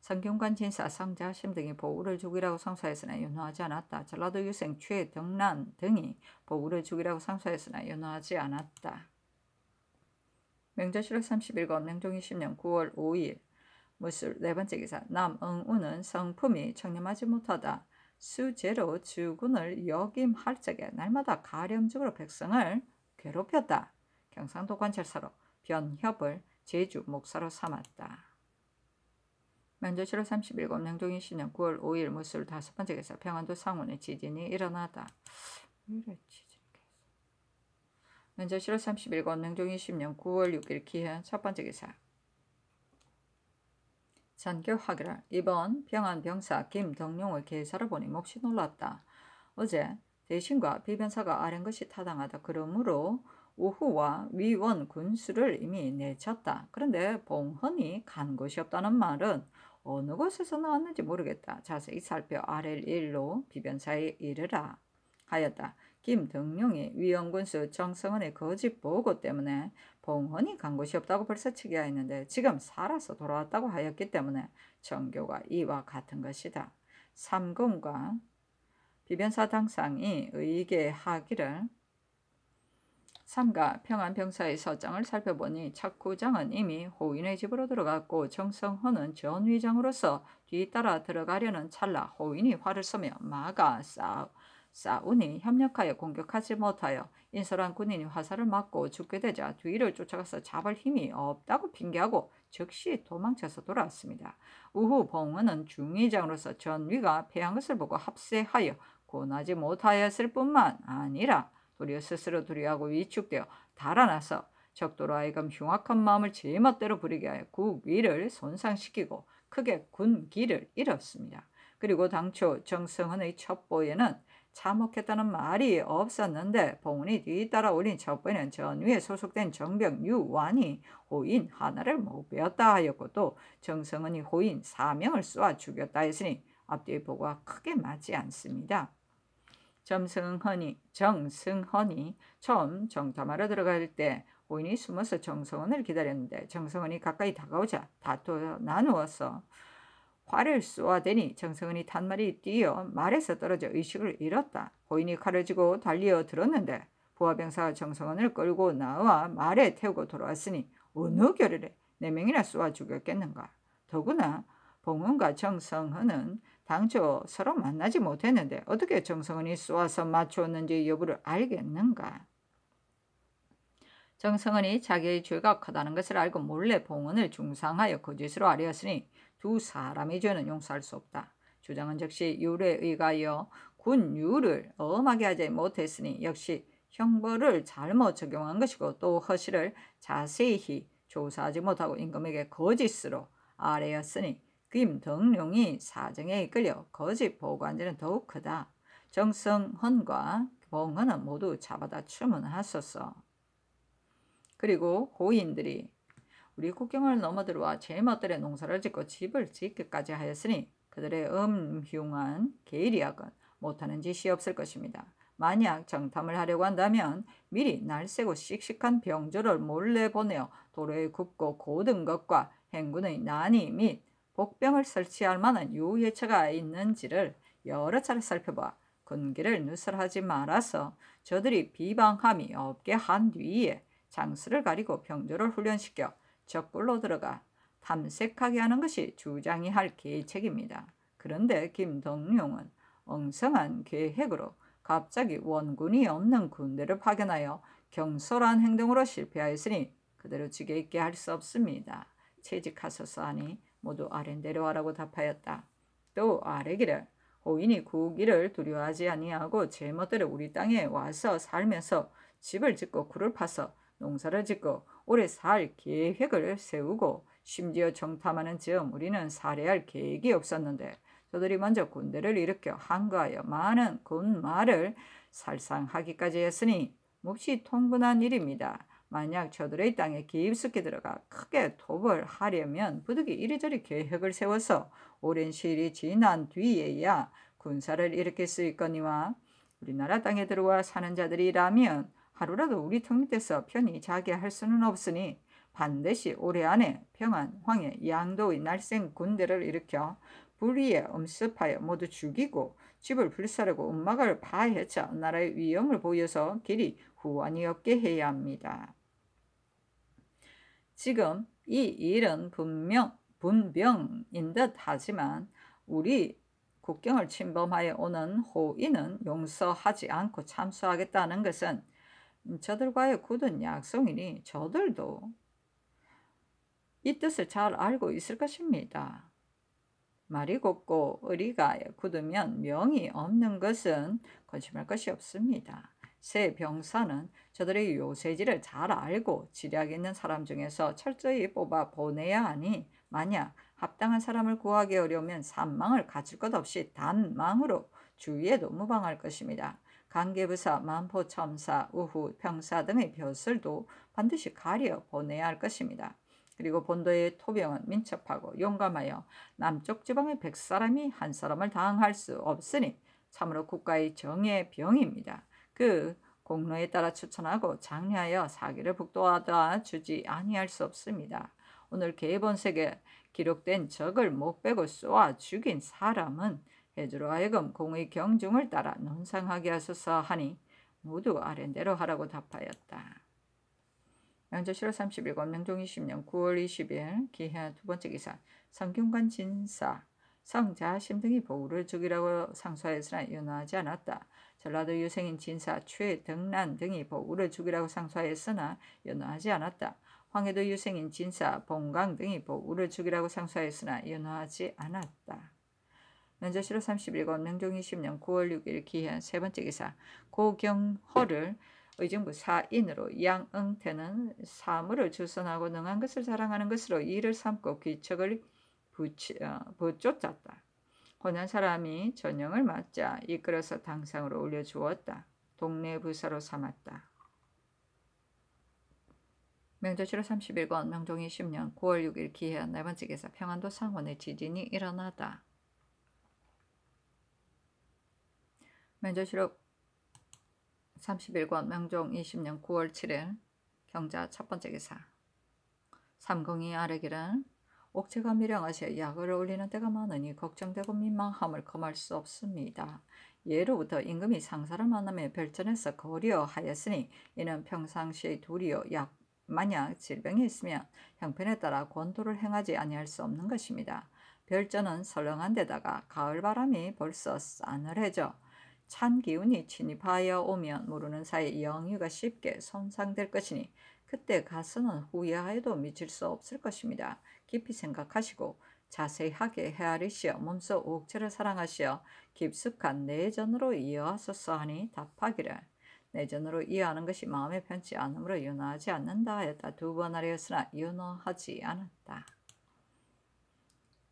성균관 진사 성자 심등이 보우를 죽이라고 성사했으나 연호하지 않았다. 전라도 유생 최 등란 등이 보우를 죽이라고 성사했으나 연호하지 않았다. 명제실록 31권 명종 20년 9월 5일 무술 네 번째 기사 남응우는 성품이 청렴하지 못하다. 수제로 주군을 역임할 적에 날마다 가렴적으로 백성을 괴롭혔다. 경상도 관찰사로 변협을 제주 목사로 삼았다. 면조치로 37권 명종이 1 0 9월 5일 무술 다섯 번째 개사 평안도 상원의 지진이 일어나다. 면조치로 31권 명종이 1 0 9월 6일 기현 첫 번째 개사 잔교 화결 이번 평안병사 김덕룡을 개사를 보니 몫이 놀랐다. 어제 대신과 비변사가 아는 것이 타당하다. 그러므로 우후와 위원 군수를 이미 내쳤다. 그런데 봉헌이 간 곳이 없다는 말은 어느 곳에서 나왔는지 모르겠다. 자세히 살펴 아래를 일로 비변사에 이르라 하였다. 김등룡이 위원군수 정성은의 거짓 보고 때문에 봉헌이 간 곳이 없다고 벌써 치기하였는데 지금 살아서 돌아왔다고 하였기 때문에 정교가 이와 같은 것이다. 삼금과 비변사 당상이 의계하기를 삼가 평안병사의 서장을 살펴보니 착구장은 이미 호인의 집으로 들어갔고 정성헌은 전위장으로서 뒤따라 들어가려는 찰나 호인이 화를 쏘며 마가 싸우, 싸우니 협력하여 공격하지 못하여 인솔한 군인이 화살을 맞고 죽게 되자 뒤를 쫓아가서 잡을 힘이 없다고 핑계하고 즉시 도망쳐서 돌아왔습니다. 우후 봉은은 중위장으로서 전위가 패한 것을 보고 합세하여 고나지 못하였을 뿐만 아니라 도리어 스스로 두려워하고 위축되어 달아나서 적도로 하여금 흉악한 마음을 제멋대로 부리게 하여 국 그 위를 손상시키고 크게 군기를 잃었습니다. 그리고 당초 정승헌의 첩보에는 참혹했다는 말이 없었는데 봉운이 뒤따라 올린 첩보에는 전위에 소속된 정병 유완이 호인 하나를 못배웠다 하였고 또 정성은이 호인 사명을 쏘아 죽였다 했으니 앞뒤의 보고가 크게 맞지 않습니다. 점승헌이 정승헌이 처음 정탐하러 들어갈 때 오인이 숨어서 정성헌을 기다렸는데 정성헌이 가까이 다가오자 다투어 나누어서 화를 쏘아대니 정성헌이 단말이 뛰어 말에서 떨어져 의식을 잃었다. 고인이 칼을 쥐고 달리어 들었는데 부하병사가 정성헌을 끌고 나와 말에 태우고 돌아왔으니 어느 결를에네 명이나 쏘아 죽였겠는가. 더구나 봉은과 정성헌은 당초 서로 만나지 못했는데 어떻게 정성은이 쏘아서 맞추었는지 여부를 알겠는가? 정성은이 자기의 죄가 크다는 것을 알고 몰래 봉은을 중상하여 거짓으로 아뢰었으니 두 사람의 죄는 용서할 수 없다. 주장은 즉시 유례에 의가여 군유를 엄하게 하지 못했으니 역시 형벌을 잘못 적용한 것이고 또 허실을 자세히 조사하지 못하고 임금에게 거짓으로 아뢰었으니 김등룡이 사정에 이끌려 거짓 보관제는 더욱 크다. 정성헌과 봉헌은 모두 잡아다 추문하소서. 그리고 고인들이 우리 국경을 넘어 들어와 제멋들의 농사를 짓고 집을 짓기까지 하였으니 그들의 음흉한 계리악은 못하는 짓이 없을 것입니다. 만약 정탐을 하려고 한다면 미리 날쌔고 씩씩한 병조를 몰래 보내어 도로에 굽고 고든 것과 행군의 난이 및 복병을 설치할 만한 유예처가 있는지를 여러 차례 살펴봐 군기를 누설하지 말아서 저들이 비방함이 없게 한 뒤에 장수를 가리고 병조를 훈련시켜 적굴로 들어가 탐색하게 하는 것이 주장이 할 계책입니다. 그런데 김동룡은 엉성한 계획으로 갑자기 원군이 없는 군대를 파견하여 경솔한 행동으로 실패하였으니 그대로 죽여 있게 할 수 없습니다. 채직하소서 하니 모두 아랜대로 와라고 답하였다. 또 아뢰기를 호인이 구기를 두려워하지 아니하고 제멋대로 우리 땅에 와서 살면서 집을 짓고 굴을 파서 농사를 짓고 오래 살 계획을 세우고 심지어 정탐하는 즈음 우리는 살해할 계획이 없었는데 저들이 먼저 군대를 일으켜 항거하여 많은 군마를 살상하기까지 했으니 몹시 통분한 일입니다. 만약 저들의 땅에 깊숙이 들어가 크게 도을 하려면 부득이 이리저리 계획을 세워서 오랜 시일이 지난 뒤에야 군사를 일으킬 수 있거니와 우리나라 땅에 들어와 사는 자들이라면 하루라도 우리 턱 밑에서 편히 자게 할 수는 없으니 반드시 올해 안에 평안, 황해, 양도의 날생 군대를 일으켜 불의에 엄습하여 모두 죽이고 집을 불사르고 음막을 파헤쳐 나라의 위험을 보여서 길이 후환이 없게 해야 합니다. 지금 이 일은 분명 분병인 듯 하지만 우리 국경을 침범하여 오는 호의는 용서하지 않고 참수하겠다는 것은 저들과의 굳은 약속이니 저들도 이 뜻을 잘 알고 있을 것입니다. 말이 곱고 의리가 굳으면 명이 없는 것은 건심할 것이 없습니다. 세 병사는 저들의 요새지를 잘 알고 지략 있는 사람 중에서 철저히 뽑아 보내야 하니 만약 합당한 사람을 구하기 어려우면 산망을 가질 것 없이 단망으로 주위에 도무방할 것입니다. 강계부사, 만포첨사, 우후, 평사 등의 벼슬도 반드시 가려 보내야 할 것입니다. 그리고 본도의 토병은 민첩하고 용감하여 남쪽 지방의 백사람이 한 사람을 당할 수 없으니 참으로 국가의 정의 병입니다. 그 공로에 따라 추천하고 장려하여 사기를 북돋아 주지 아니할 수 없습니다. 오늘 계본색에 기록된 적을 못 빼고 쏘아 죽인 사람은 해주로 하여금 공의 경중을 따라 논상하게 하소서 하니 모두 아랜대로 하라고 답하였다. 양조 7월 31일 명종 20년 9월 20일 기해 두 번째 기사 성균관 진사 성자 심등이 보우를 죽이라고 상소하였으나 연호하지 않았다. 전라도 유생인 진사 최등란 등이 보우를 뭐 죽이라고 상소하였으나 연호하지 않았다. 황해도 유생인 진사 봉강 등이 보우를 뭐 죽이라고 상소하였으나 연호하지 않았다. 면저시로 31권 명종 20년 9월 6일 기한 세 번째 기사 고경허를 의정부 사인으로 양응태는 사물을 주선하고 능한 것을 자랑하는 것으로 이를 삼고 귀척을 부치, 어, 부쫓았다. 권한 사람이 전형을 맞자 이끌어서 당상으로 올려주었다. 동네 부사로 삼았다. 명조치로 31권 명종이 0년 9월 6일 기해한 네 번째 기사 평안도 상원의 지진이 일어나다. 명조시록 31권 명종 20년 9월 7일 경자 첫 번째 기사 삼공이 아래길은 옥체가 밀양하여 약을 올리는 때가 많으니 걱정되고 민망함을 금할 수 없습니다. 예로부터 임금이 상사를 만나며 별전에서 거리어 하였으니 이는 평상시에 도리어 약 만약 질병이 있으면 형편에 따라 권도를 행하지 아니할 수 없는 것입니다. 별전은 설렁한 데다가 가을 바람이 벌써 싸늘해져 찬 기운이 진입하여 오면 모르는 사이 영유가 쉽게 손상될 것이니 그때 가서는 후회하여도 미칠 수 없을 것입니다. 깊이 생각하시고 자세하게 헤아리시어 몸소 옥체를 사랑하시어 깊숙한 내전으로 이어하소서 하니 답하기를 내전으로 이어하는 것이 마음에 편치 않으므로 윤화하지 않는다 하였다. 두번 하려였으나 윤화하지 않았다.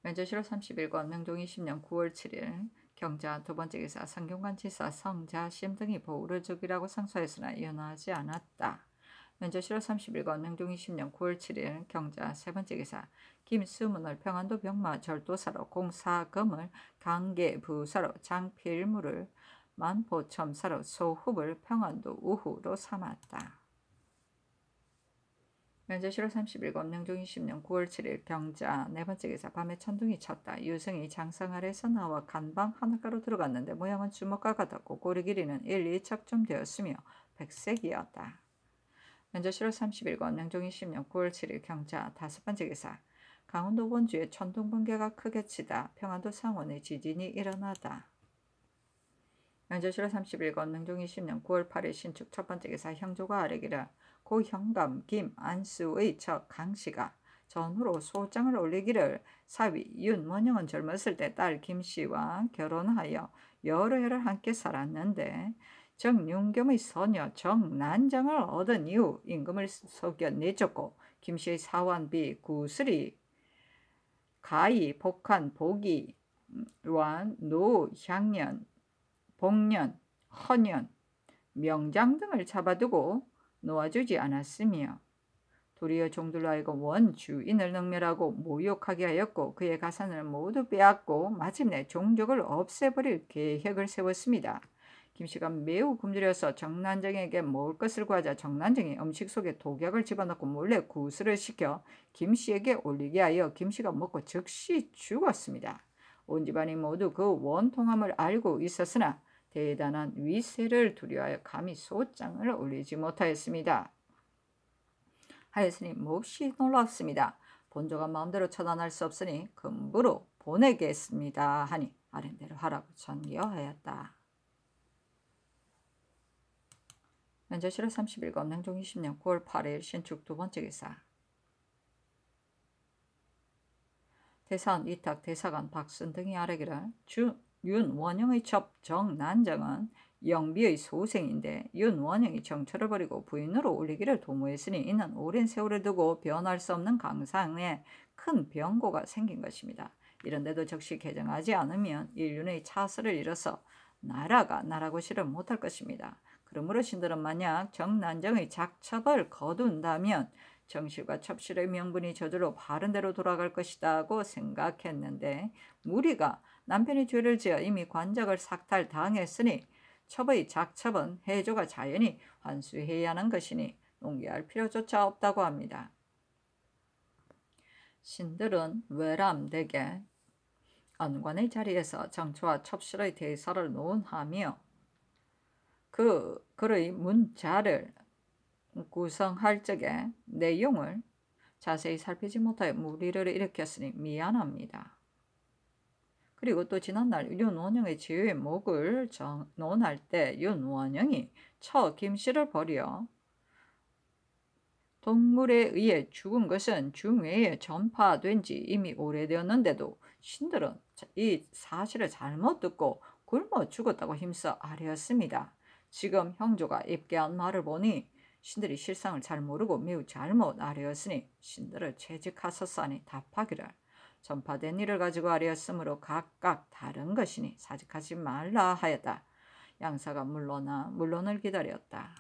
면제시로 31권 명종이 0년 9월 7일 경자 두 번째 기사 상경관치사 성자심 등이 보우를 죽이라고 상소했으나 윤화하지 않았다. 면접실호 3 1건 명종 20년 9월 7일 경자 세 번째 기사 김수문을 평안도 병마 절도사로 공사금을 강계부사로 장필무를 만보첨사로 소흡을 평안도 우후로 삼았다. 면제시로 31권 명종 20년 9월 7일 경자 네 번째 기사 밤에 천둥이 쳤다. 유승이 장성 아래에서 나와 간방 하늘가로 들어갔는데 모양은 주먹과 같았고 고리 길이는 1, 2척쯤 되었으며 백색이었다. 연저 7월 31건 명종희 10년 9월 7일 경자 다섯 번째 기사 강원도 본주에 천둥 번개가 크게 치다 평안도 상원의 지진이 일어나다. 연저 7월 31건 명종이 10년 9월 8일 신축 첫 번째 기사 형조가 아래기라 고형감김 안수의 척 강씨가 전후로 소장을 올리기를 사위 윤 원영은 젊었을 때 딸 김씨와 결혼하여 여러 해를 함께 살았는데 정윤겸의 소녀 정난장을 얻은 이후 임금을 속여내쫓고 김씨의 사환비 구슬이 가이 복한 복이 음, 완 노향년 복년 헌년 명장 등을 잡아두고 놓아주지 않았으며 도리어 종들로 하여금 원주인을 능멸하고 모욕하게 하였고 그의 가산을 모두 빼앗고 마침내 종족을 없애버릴 계획을 세웠습니다. 김씨가 매우 굶주려서 정난정에게 먹을 것을 구하자 정난정이 음식 속에 독약을 집어넣고 몰래 구슬을 시켜 김씨에게 올리게 하여 김씨가 먹고 즉시 죽었습니다. 온 집안이 모두 그 원통함을 알고 있었으나 대단한 위세를 두려워하여 감히 소장을 올리지 못하였습니다. 하였으니 몹시 놀랍습니다. 본조가 마음대로 처단할 수 없으니 금부로 보내겠습니다 하니 아랜대로 하라고 전교하였다. 현재 7월 31일 냉종 20년 9월 8일 신축 두 번째 기사 대산 이탁 대사관 박순 등이 아래기를 주, 윤원영의 첩 정난정은 영비의 소생인데 윤원영이 정처를 버리고 부인으로 올리기를 도모했으니 이는 오랜 세월을 두고 변할 수 없는 강상에 큰 변고가 생긴 것입니다. 이런데도 적시 개정하지 않으면 인륜의 차스를 잃어서 나라가 나라고 실을 못할 것입니다. 그러므로 신들은 만약 정난정의 작첩을 거둔다면 정실과 첩실의 명분이 저절로 바른대로 돌아갈 것이다고 생각했는데 무리가 남편이 죄를 지어 이미 관적을 삭탈당했으니 첩의 작첩은 해조가 자연히 환수해야 하는 것이니 농기할 필요조차 없다고 합니다. 신들은 외람되게 언관의 자리에서 정초와 첩실의 대사를 논하며 그 글의 문자를 구성할 적에 내용을 자세히 살피지 못하여 무리를 일으켰으니 미안합니다. 그리고 또 지난날 윤원영의 지휘 목을 정, 논할 때 윤원영이 처 김씨를 버려 동물에 의해 죽은 것은 중외에 전파된 지 이미 오래되었는데도 신들은 이 사실을 잘못 듣고 굶어 죽었다고 힘써 아뢰었습니다. 지금 형조가 입게한 말을 보니 신들이 실상을 잘 모르고 매우 잘못 아뢰었으니 신들을 채직하셨사니 답하기를 전파된 일을 가지고 아뢰었으므로 각각 다른 것이니 사직하지 말라 하였다. 양사가 물러나 물론을 기다렸다.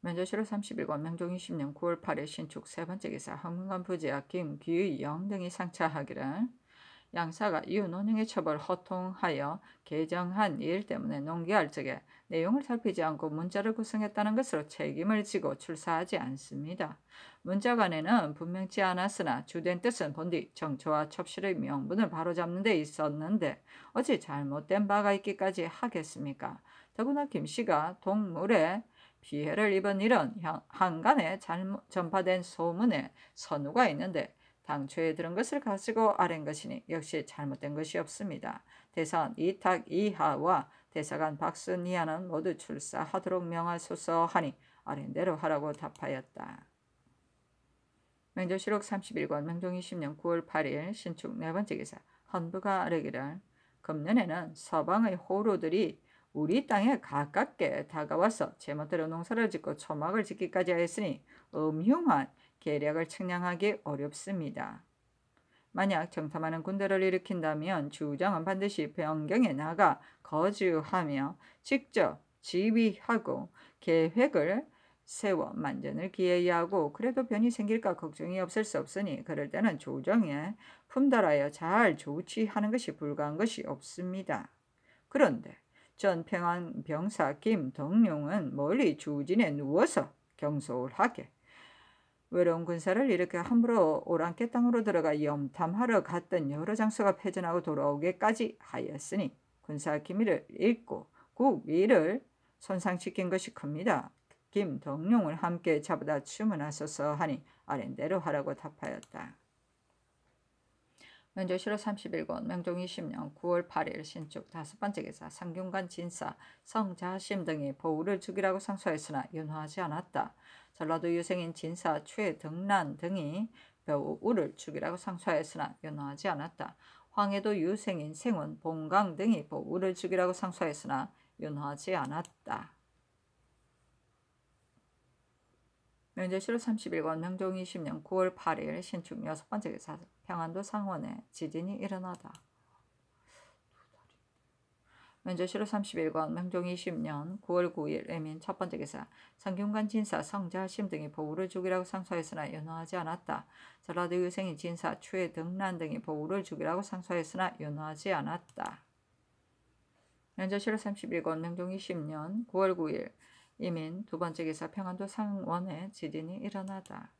면조실로 31권 명종 20년 9월 8일 신축 세 번째 기사 황금관 부제와 김귀의 영 등이 상차하기를 양사가 이웃 논행의 처벌 허통하여 개정한 일 때문에 농기할 적에 내용을 살피지 않고 문자를 구성했다는 것으로 책임을 지고 출사하지 않습니다. 문자간에는 분명치 않았으나 주된 뜻은 본디 정초와 첩실의 명분을 바로잡는 데 있었는데 어찌 잘못된 바가 있기까지 하겠습니까? 더구나 김씨가 동물에 피해를 입은 일은 한간에 잘못 전파된 소문에 선우가 있는데 당초에 들은 것을 가지고 아랜 것이니 역시 잘못된 것이 없습니다. 대사관 이탁 이하와 대사관 박순이하는 모두 출사하도록 명하소서 하니 아랜대로 하라고 답하였다. 명조시록 31권 명종 20년 9월 8일 신축 네 번째 기사 헌부가 아르기를 금년에는 서방의 호로들이 우리 땅에 가깝게 다가와서 제멋대로 농사를 짓고 초막을 짓기까지 하였으니 음흉한 계략을 측량하기 어렵습니다. 만약 정탐하는 군대를 일으킨다면 주장은 반드시 변경에 나가 거주하며 직접 지휘하고 계획을 세워 만전을 기해야 하고 그래도 변이 생길까 걱정이 없을 수 없으니 그럴 때는 조정에 품달하여 잘 조치하는 것이 불가한 것이 없습니다. 그런데 전 평안병사 김동룡은 멀리 주진에 누워서 경솔하게 외로운 군사를 이렇게 함부로 오랑캐 땅으로 들어가 염탐하러 갔던 여러 장수가 패전하고 돌아오게까지 하였으니 군사 기밀을 잃고 국위를 손상시킨 것이 큽니다. 김동룡을 함께 잡아다 주문하소서 하니 아랜대로 하라고 답하였다. 면조실로 31권 명종 20년 9월 8일 신축 다섯 번째 기사 상균관 진사 성자심 등이 보우를 죽이라고 상소했으나 윤화하지 않았다. 전라도 유생인 진사 최등란 등이 배우 우를 죽이라고 상소했으나 윤화하지 않았다. 황해도 유생인 생운 봉강 등이 보우를 죽이라고 상소했으나 윤화하지 않았다. 면제실록 31권 명종 20년 9월 8일 신축 여섯 번째 기사 평안도 상원에 지진이 일어나다. 면제실록 31권 명종 20년 9월 9일 애민 첫 번째 기사 상균관 진사 성자 심 등이 보우를 죽이라고 상소했으나 연호하지 않았다. 전라도 유생이 진사 추의 등란 등이 보우를 죽이라고 상소했으나 연호하지 않았다. 면제실록 31권 명종 20년 9월 9일 이민 두 번째 기사 평안도 상원에 지진이 일어나다.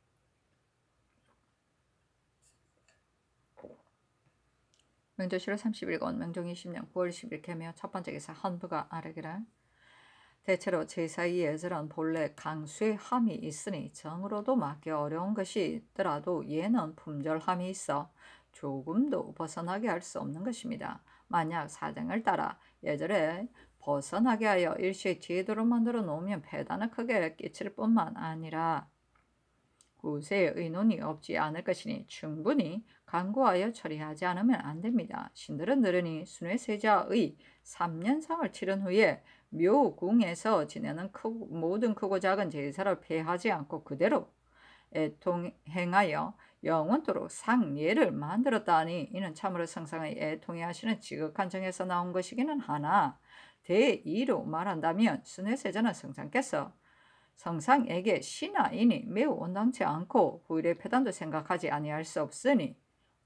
명조실로 31권 명종 20년 9월 10일 개묘 첫 번째 기사 헌부가 아래기라 대체로 제4의 예절은 본래 강수 함이 있으니 정으로도 막기 어려운 것이 있더라도 얘는 품절함이 있어 조금도 벗어나게 할 수 없는 것입니다. 만약 사정을 따라 예절에 벗어나게 하여 일시에 지도로 만들어 놓으면 배단을 크게 끼칠 뿐만 아니라 구세의 의논이 없지 않을 것이니 충분히 강구하여 처리하지 않으면 안 됩니다. 신들은 들으니 순회세자의 3년상을 치른 후에 묘궁에서 지내는 크고, 모든 크고 작은 제사를 폐하지 않고 그대로 애통행하여 영원토록 상예를 만들었다니 이는 참으로 성상의 애통해 하시는 지극한 정에서 나온 것이기는 하나 대2로 말한다면 순회세자는 성장께서 성상에게 신하이니 매우 온당치 않고 후일의 패단도 생각하지 아니할 수 없으니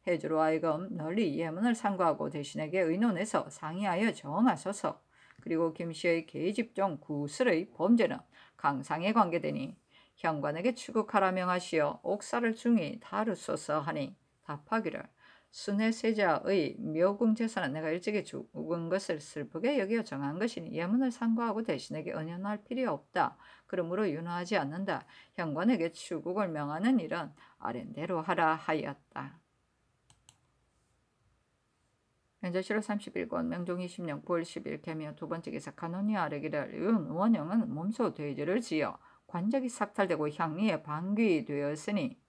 해주로 하여금 널리 예문을 상고하고 대신에게 의논해서 상의하여 정하소서 그리고 김씨의 계집종 구슬의 범죄는 강상에 관계되니 현관에게 추국하라 명하시어 옥사를 중히 다루소서 하니 답하기를 순회세자의 묘궁제사는 내가 일찍이 죽은 것을 슬프게 여기어 정한 것이니 예문을 상고하고 대신에게 은연할 필요 없다. 그러므로 윤화하지 않는다. 현관에게 추국을 명하는 일은 아랜대로 하라 하였다. 현재시로 31권 명종 20년 9월 10일 개미어 두 번째 기사 카노니아 아래기를 윤 원영은 몸소 돼지를 지어 관적이 삭탈되고 향리에 방귀되었으니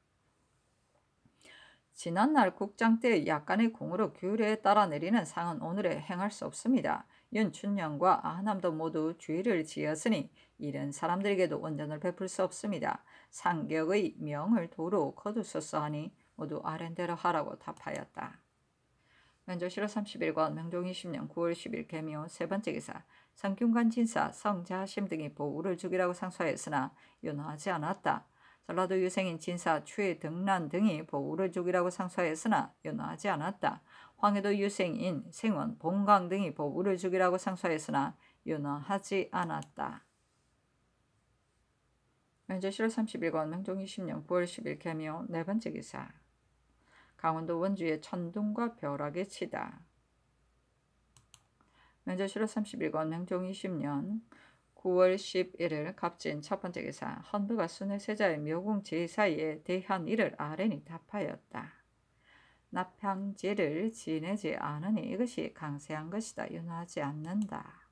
지난날 국장 때 약간의 공으로 규례에 따라 내리는 상은 오늘에 행할 수 없습니다. 윤춘영과 아함도 모두 주의를 지었으니 이런 사람들에게도 원전을 베풀 수 없습니다. 상격의 명을 도로 거두소서 하니 모두 아랜대로 하라고 답하였다. 면조시로 31권 명종 20년 9월 10일 개묘 세 번째 기사 상균관 진사 성자심 등이 보우를 죽이라고 상소하였으나 윤화하지 않았다. 전라도 유생인 진사 추의 등란 등이 보우르족이라고 상소하였으나 연호하지 않았다. 황해도 유생인 생원 봉강 등이 보우르족이라고 상소하였으나 연호하지 않았다. 현재 7월 31권 명종 20년 9월 10일 개묘 네 번째 기사 강원도 원주의 천둥과 벼락에 치다. 면제 7월 3 1권 명종 20년 9월 11일 갑진 첫 번째 기사 헌부가 순회세자의 묘궁 제사에 대한 일을 아랜이 답하였다. 납향제를 지내지 않으니 이것이 강세한 것이다. 윤하지 않는다.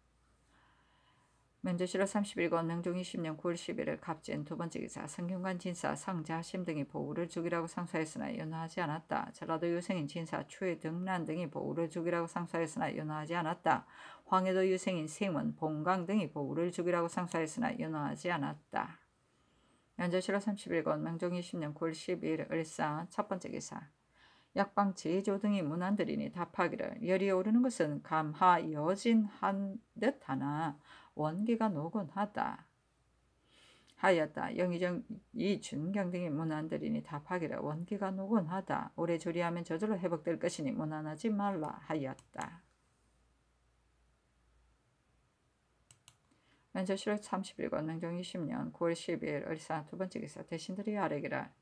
면제실로 31권 명종 20년 9월 11일 갑진 두 번째 기사 성균관 진사 상자 심 등이 보우를 죽이라고 상소했으나 연호하지 않았다. 전라도 유생인 진사 추의 등란 등이 보우를 죽이라고 상소했으나 연호하지 않았다. 황해도 유생인 생원 봉강 등이 보우를 죽이라고 상소했으나 연호하지 않았다. 면제실로 31권 명종 20년 9월 11일 을사 첫 번째 기사 약방 제조 등이 문안들이니 답하기를 열이 오르는 것은 감하 여진 한 듯하나 원기가 노곤하다. 하였다. 영의정 이준경 등의 문안들이니 답하기를 원기가 노곤하다. 오래 조리하면 저절로 회복될 것이니 문안하지 말라 하였다. 면접실록 31권 명종 20년 9월 12일 을사 두 번째 기사 대신들이 아래기라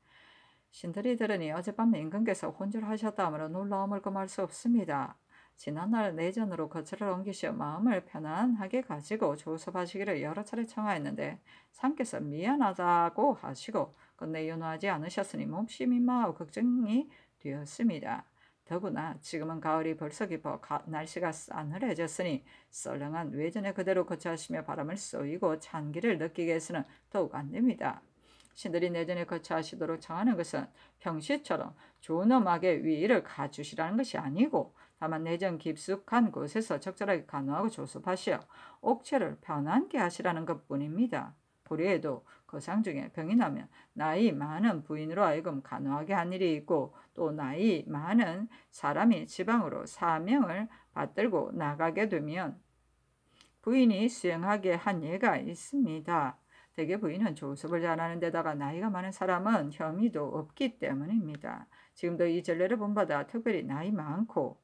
신들이 들으니 어젯밤 임금께서 혼절하셨다므로 놀라움을 금할 수 없습니다. 지난날 내전으로 거처를 옮기시어 마음을 편안하게 가지고 조섭하시기를 여러 차례 청하였는데 상께서 미안하다고 하시고 끝내 연호하지 않으셨으니 몹시 민망하고 걱정이 되었습니다. 더구나 지금은 가을이 벌써 깊어 가, 날씨가 싸늘해졌으니 썰렁한 외전에 그대로 거처하시며 바람을 쏘이고 찬기를 느끼게 해서는 더욱 안됩니다. 신들이 내전에 거처하시도록 정하는 것은 평시처럼 좋은 음악의 위를 가주시라는 것이 아니고 다만 내정 깊숙한 곳에서 적절하게 간호하고 조습하시어 옥체를 편안게 하시라는 것뿐입니다. 고려에도 거상 중에 병이 나면 나이 많은 부인으로 하여금 간호하게 한 일이 있고 또 나이 많은 사람이 지방으로 사명을 받들고 나가게 되면 부인이 수행하게 한 예가 있습니다. 대개 부인은 조습을 잘하는 데다가 나이가 많은 사람은 혐의도 없기 때문입니다. 지금도 이 전례를 본받아 특별히 나이 많고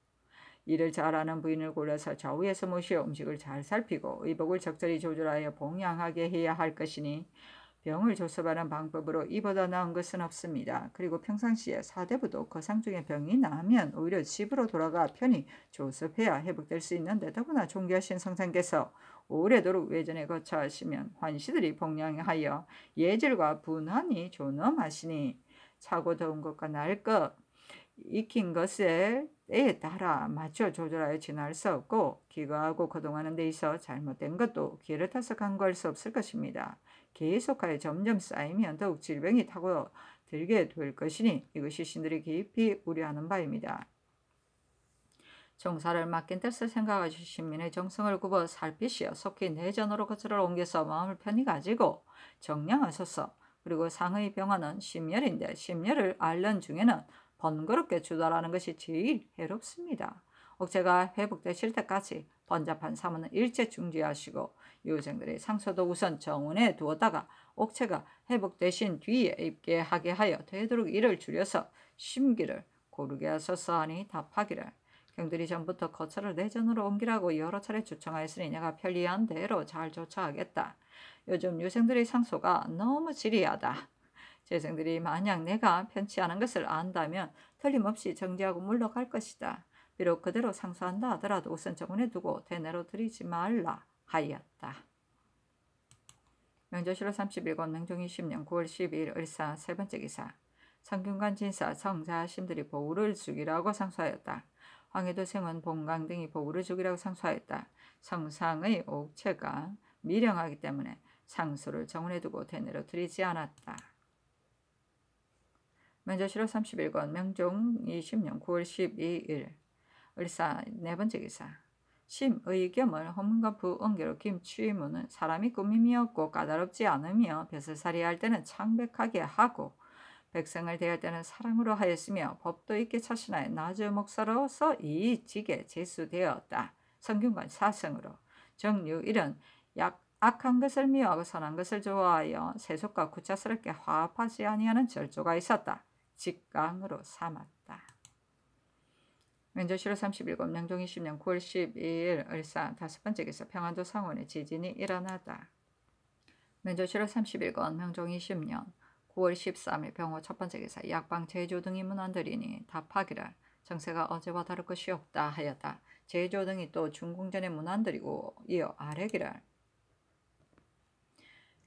이를 잘하는 부인을 골라서 좌우에서 모시어 음식을 잘 살피고 의복을 적절히 조절하여 봉양하게 해야 할 것이니 병을 조섭하는 방법으로 이보다 나은 것은 없습니다. 그리고 평상시에 사대부도 거상 중에 병이 나면 오히려 집으로 돌아가 편히 조섭해야 회복될 수 있는데 더구나 존귀하신 성상께서 오래도록 외전에 거처 하시면 환시들이 복양하여 예절과 분한이 존엄하시니 차고 더운 것과 날것 익힌 것에 따라 맞춰 조절하여 지날 수 없고 기거하고 거동하는 데 있어 잘못된 것도 기회를 타서 강구할 수 없을 것입니다. 계속하여 점점 쌓이면 더욱 질병이 타고 들게 될 것이니 이것이 신들이 깊이 우려하는 바입니다. 종사를 맡긴 뜻을 생각하시 시민의 정성을 굽어 살피시어 속히 내전으로 거처를 옮겨서 마음을 편히 가지고 정량하소서 그리고 상의 병화는 심열인데 심열을 앓는 중에는 번거롭게 주도하는 것이 제일 해롭습니다. 억제가 회복되실 때까지 번잡한 사무는 일제 중지하시고 유생들의 상소도 우선 정원에 두었다가 옥체가 회복되신 뒤에 입게 하게 하여 되도록 일을 줄여서 심기를 고르게 하소서 하니 답하기를 경들이 전부터 거처를 내전으로 옮기라고 여러 차례 주청하였으니 내가 편리한 대로 잘 조처하겠다. 요즘 유생들의 상소가 너무 지리하다. 재생들이 만약 내가 편치 않은 것을 안다면 틀림없이 정지하고 물러갈 것이다. 비록 그대로 상수한다 하더라도 우선 정원에 두고 대내로 들이지 말라 하였다. 명조실로 31권 명종이 10년 9월 12일 을사 세 번째 기사 성균관 진사 성자심들이 보우를 죽이라고 상수하였다 황해도생은 봉강 등이 보우를 죽이라고 상수하였다 성상의 옥체가 미령하기 때문에 상수를 정원에 두고 대내로 들이지 않았다. 면조실록 31권 명종 20년 9월 12일 을사 네 번째 기사 심의겸을 헌문과부 언개로 김취문은 사람이 꾸밈이었고 까다롭지 않으며 벼슬살이 할 때는 창백하게 하고 백성을 대할 때는 사랑으로 하였으며 법도 있게 차신하여 나주 목사로서 이직에 제수되었다. 성균관 사성으로 정류 이런 약 악한 것을 미워하고 선한 것을 좋아하여 세속과 구차스럽게 화합하지 아니하는 절조가 있었다. 직강으로 삼았다. 면조시로 37권 양종 20년 9월 12일 을사 다섯 번째 기사 평안도 상원의 지진이 일어나다. 면조시로 31권 명종 20년 9월 13일 병호 첫 번째 기사 약방 제조 등이 문안들이니 다 파기랄 정세가 어제와 다를 것이 없다 하였다. 제조 등이 또 중궁전에 문안들이고 이어 아래기랄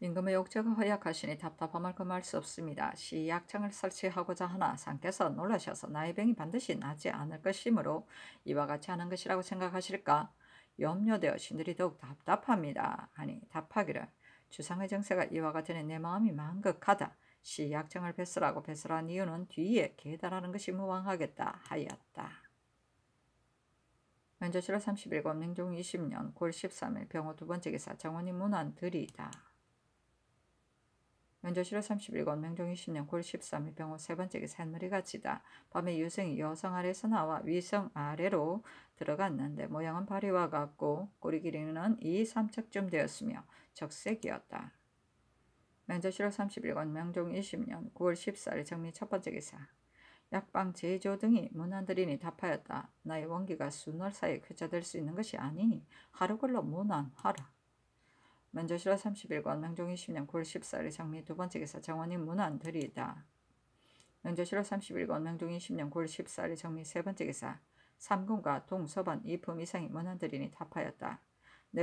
임금의 욕적은 허약하시니 답답함을 금할 수 없습니다. 시 약창을 설치하고자 하나 상께서 놀라셔서 나의 병이 반드시 나지 않을 것이므로 이와 같이 하는 것이라고 생각하실까? 염려되어 신들이 더욱 답답합니다. 아니 답하기를 주상의 정세가 이와 같으니 내 마음이 망극하다. 시 약창을 뱃으라고 뱃으란 이유는 뒤에 계달하는 것이 무방하겠다 하였다. 면조실화 31권 냉종 20년 9월 13일 병호 두 번째 기사 정원이 문안 들이다. 명절 7월 31권 명종 20년 9월 13일 병호 세 번째 기 샘물이 같이다. 밤에 유생이 여성 아래에서 나와 위성 아래로 들어갔는데 모양은 바리와 같고 꼬리 길이는 2, 3척쯤 되었으며 적색이었다. 명절 7월 31권 명종 20년 9월 14일 정미첫 번째 기사 약방 제조 등이 문안들이니 답하였다. 나의 원기가 수월 사이에 쾌자될 수 있는 것이 아니니 하루 걸러 문안하라. 먼저 실화 31권 명종2 0년 9월 14일 장미 두 번째 기사 정원인 문안 들이다. 먼저 실화 31권 명종2 0년 9월 14일 장미 세 번째 기사 삼군과 동서반 이품 이상이 문안 드리니답하였다내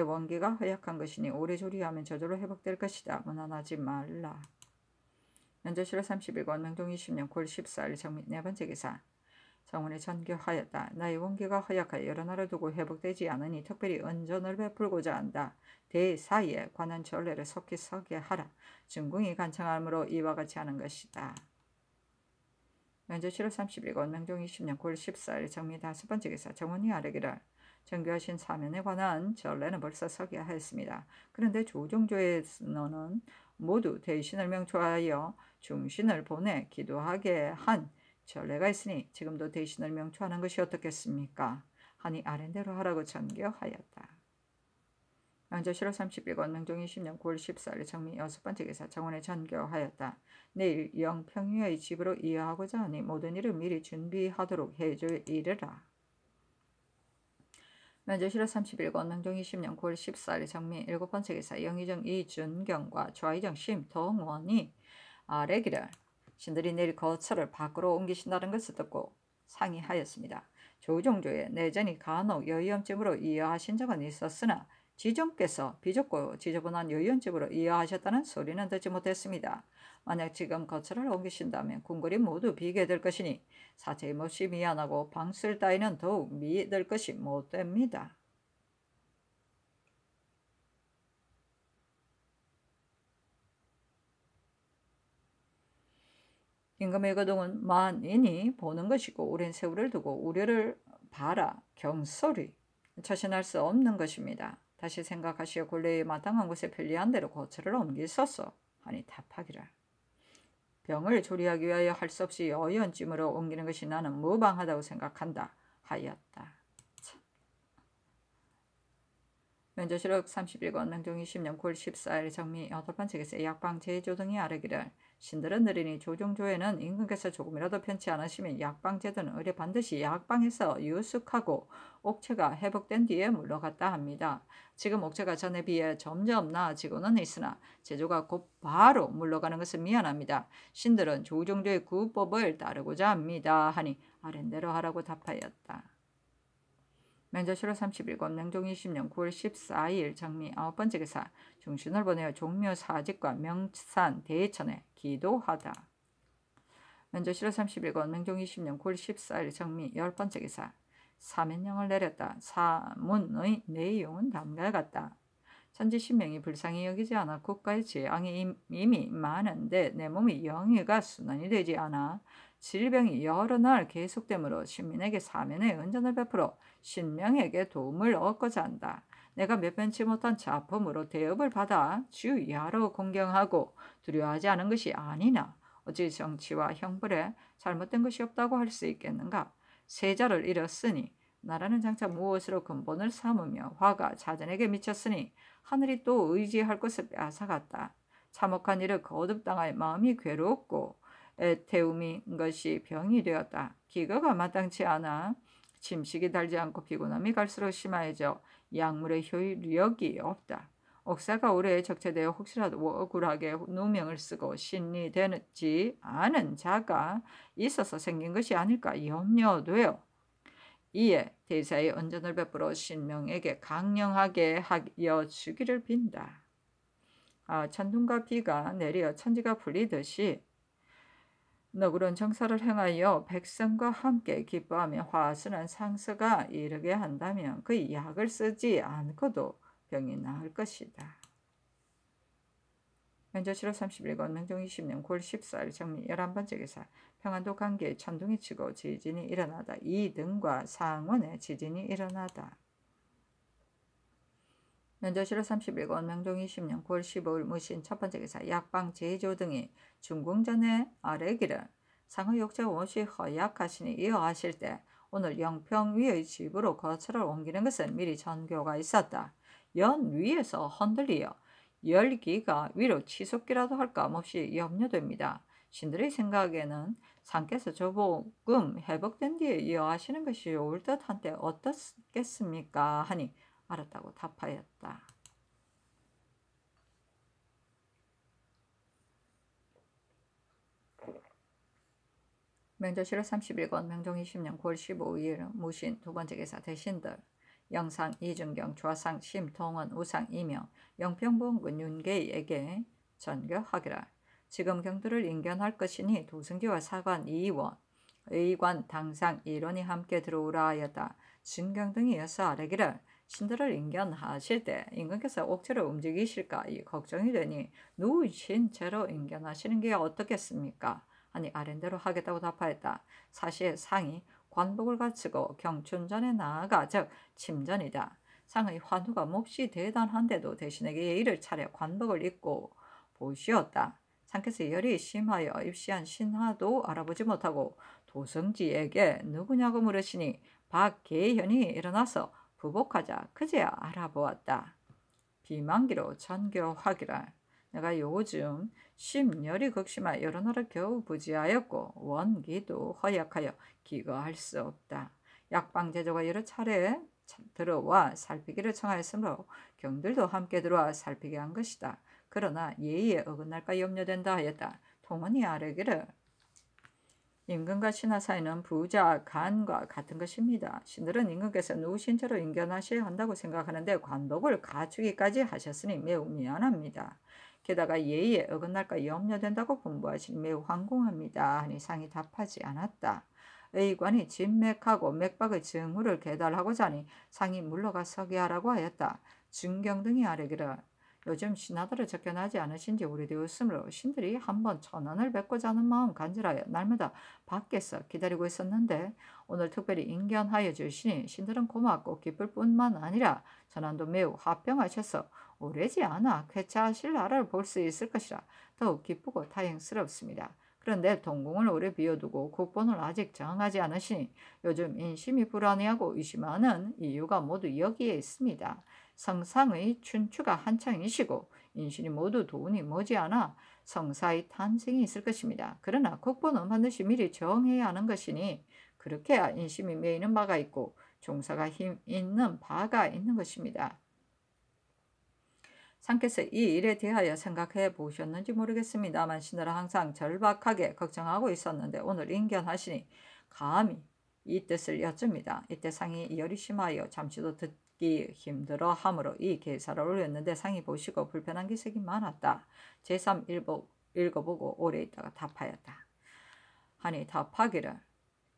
원기가 허약한 것이니 오래조리하면 저절로 회복될 것이다. 문안하지 말라. 연조실화 31권 명종 20년 9월 14일 정미 네 번째 기사 정원이 전교하였다. 나의 원기가 허약하여 여러 날을 두고 회복되지 않으니 특별히 은전을 베풀고자 한다. 대사에 이 관한 전례를 속히 서게 하라. 중궁이 간청함으로 이와 같이 하는 것이다. 면조 7월 31일 명종 20년 9월 14일 정미 다섯 번째 기사 정원이 아래기를 정교하신 사면에 관한 전례는 벌써 서게 하였습니다. 그런데 조종조의 너는 모두 대신을 명초하여 중신을 보내 기도하게 한 전례가 있으니 지금도 대신을 명초하는 것이 어떻겠습니까? 하니 아랜대로 하라고 전교하였다. 명조실록 31권 명종 20년 9월 14일 정미 여섯 번째 기사 정원에 전교하였다. 내일 영평유의 집으로 이어하고자 하니 모든 일을 미리 준비하도록 해줄 이라 명조실록 31권 명종 20년 9월 14일 정미 일 번째 기사 영의정 이준경과 좌의정 심동원이 아래기를 신들이 내일 거처를 밖으로 옮기신다는 것을 듣고 상의하였습니다. 조종조의 내전이 간혹 여의염집으로 이어하신 적은 있었으나 지종께서 비좁고 지저분한 여의원집으로 이어하셨다는 소리는 듣지 못했습니다. 만약 지금 거처를 옮기신다면 궁궐이 모두 비게 될 것이니 사의 몹시 미안하고 방술 따위는 더욱 미될 것이 못됩니다. 임금의거동은 만인이 보는 것이고 오랜 세월을 두고 우려를 바라 경솔이 처신할 수 없는 것입니다. 다시 생각하시어 굴레에 마땅한 곳에 편리한 대로 고철을 옮기소서 하니 답하기라. 병을 조리하기 위하여 할 수 없이 여연찜으로 옮기는 것이 나는 무방하다고 생각한다 하였다. 면조실록 31권 명종 20년 9월 14일 정미 8번째에서 약방 제조 등이 아르기를 신들은 느리니 조종조에는 임금께서 조금이라도 편치 않으시면 약방제도는 의뢰 반드시 약방에서 유숙하고 옥체가 회복된 뒤에 물러갔다 합니다. 지금 옥체가 전에 비해 점점 나아지고는 있으나 제조가 곧 바로 물러가는 것은 미안합니다. 신들은 조종조의 구법을 따르고자 합니다. 하니 아랫대로 하라고 답하였다. 면자 7월 3 1일명종 20년 9월 14일 장미 아홉 번째 기사 중신을 보내어 종묘 사직과 명산 대천에 기도하다. 면자 7월 30일 남종 20년 9월 14일 장미 열 번째 기사 사면령을 내렸다. 사문의 내용은 다음과 같다. 천지 신명이 불쌍히 여기지 않아 국가의 재앙이 이미 많은데 내 몸이 영예가 순환이 되지 않아 질병이 여러 날 계속되므로 시민에게 사면의 은전을 베풀어 신명에게 도움을 얻고자 한다. 내가 몇변치 못한 자품으로 대업을 받아 주이로 공경하고 두려워하지 않은 것이 아니나 어찌 정치와 형벌에 잘못된 것이 없다고 할 수 있겠는가? 세자를 잃었으니 나라는 장차 무엇으로 근본을 삼으며 화가 자전에게 미쳤으니 하늘이 또 의지할 것을 빼앗아갔다. 참혹한 일을 거듭당할 마음이 괴롭고 애태움이 것이 병이 되었다. 기거가 마땅치 않아 침식이 달지 않고 피곤함이 갈수록 심해져 약물의 효력이 없다. 옥사가 오래 적체되어 혹시라도 억울하게 누명을 쓰고 신이되는지 아는 자가 있어서 생긴 것이 아닐까 염려돼요. 이에 대사의 언전을 베풀어 신명에게 강령하게 하여 주기를 빈다. 아, 천둥과 비가 내려 천지가 풀리듯이 너그러운 정사를 행하여 백성과 함께 기뻐하며 화순는 상서가 이르게 한다면 그 약을 쓰지 않고도 병이 나을 것이다. 현저시로 31권 명종 20년 9월 14일 정리 11번째 기사 평안도 강계에 천둥이 치고 지진이 일어나다. 이 등과 상원에 지진이 일어나다. 면조실로 31권 명종 20년 9월 15일 무신 첫 번째 기사 약방 제조 등이 중궁전에 아래기를 상의 욕자 원이 허약하시니 이어하실 때 오늘 영평 위의 집으로 거처를 옮기는 것은 미리 전교가 있었다. 연 위에서 흔들리어 열기가 위로 치솟기라도 할까 몹시 염려됩니다. 신들의 생각에는 상께서 조복금 회복된 뒤에 이어하시는 것이 옳듯 한데 어떻겠습니까 하니 알았다고 답하였다. 명조실록 31권 명종 20년 9월 15일 무신 두 번째 계사 대신들 영상 이준경 좌상 심통원 우상 이명 영평봉군 윤계에게 전교하기라 지금 경두를 인견할 것이니 도승지와 사관 이의원 의관 당상 이론이 함께 들어오라 하였다. 진경 등이 여서 아래기를 신들을 인견하실 때인금께서 억지로 움직이실까 이 걱정이 되니 누우신 채로 인견하시는 게 어떻겠습니까? 아니 아랜대로 하겠다고 답하였다. 사실 상이 관복을 갖추고 경춘전에 나아가 즉 침전이다. 상의 환우가 몹시 대단한데도 대신에게 예의를 차려 관복을 입고 보시었다. 상께서 열이 심하여 입시한 신하도 알아보지 못하고 도성지에게 누구냐고 물으시니 박계현이 일어나서 부복하자 그제야 알아보았다. 비만기로 전교하기라. 내가 요즘 심열이 극심하 여러 나라 겨우 부지하였고 원기도 허약하여 기거할 수 없다. 약방 제조가 여러 차례 들어와 살피기를 청하였으므로 경들도 함께 들어와 살피게 한 것이다. 그러나 예의에 어긋날까 염려된다 하였다. 동원이 아뢰기를 임금과 신하 사이는 부자 간과 같은 것입니다. 신들은 임금께서 누신처로 인견하셔야 한다고 생각하는데 관복을 갖추기까지 하셨으니 매우 미안합니다. 게다가 예의에 어긋날까 염려된다고 분부하시니 매우 황공합니다. 하니 상이 답하지 않았다. 의관이 진맥하고 맥박의 증후를 계달하고자 하니 상이 물러가 서게 하라고 하였다. 중경 등이 아뢰기를 요즘 신하들을 적견하지 않으신 지 오래되었으므로 신들이 한번 천원을 뵙고자 하는 마음 간절하여 날마다 밖에서 기다리고 있었는데 오늘 특별히 인견하여 주시니 신들은 고맙고 기쁠 뿐만 아니라 전환도 매우 화병하셔서 오래지 않아 쾌차하실 나라를 볼 수 있을 것이라 더욱 기쁘고 다행스럽습니다. 그런데 동궁을 오래 비워두고 국본을 아직 정하지 않으시니 요즘 인심이 불안해하고 의심하는 이유가 모두 여기에 있습니다. 성상의 춘추가 한창이시고 인신이 모두 도운이 머지않아 성사의 탄생이 있을 것입니다. 그러나 국보는 반드시 미리 정해야 하는 것이니 그렇게야 인심이 메이는 바가 있고 종사가 힘 있는 바가 있는 것입니다. 상께서 이 일에 대하여 생각해 보셨는지 모르겠습니다만 신을 항상 절박하게 걱정하고 있었는데 오늘 인견하시니 감히 이 뜻을 여쭙니다. 이때 상이 열이 심하여 잠시도 듣기 힘들어 함으로 이 개사를 올렸는데 상이 보시고 불편한 기색이 많았다. 제3 읽어, 읽어보고 오래 있다가 답하였다. 하니 답하기를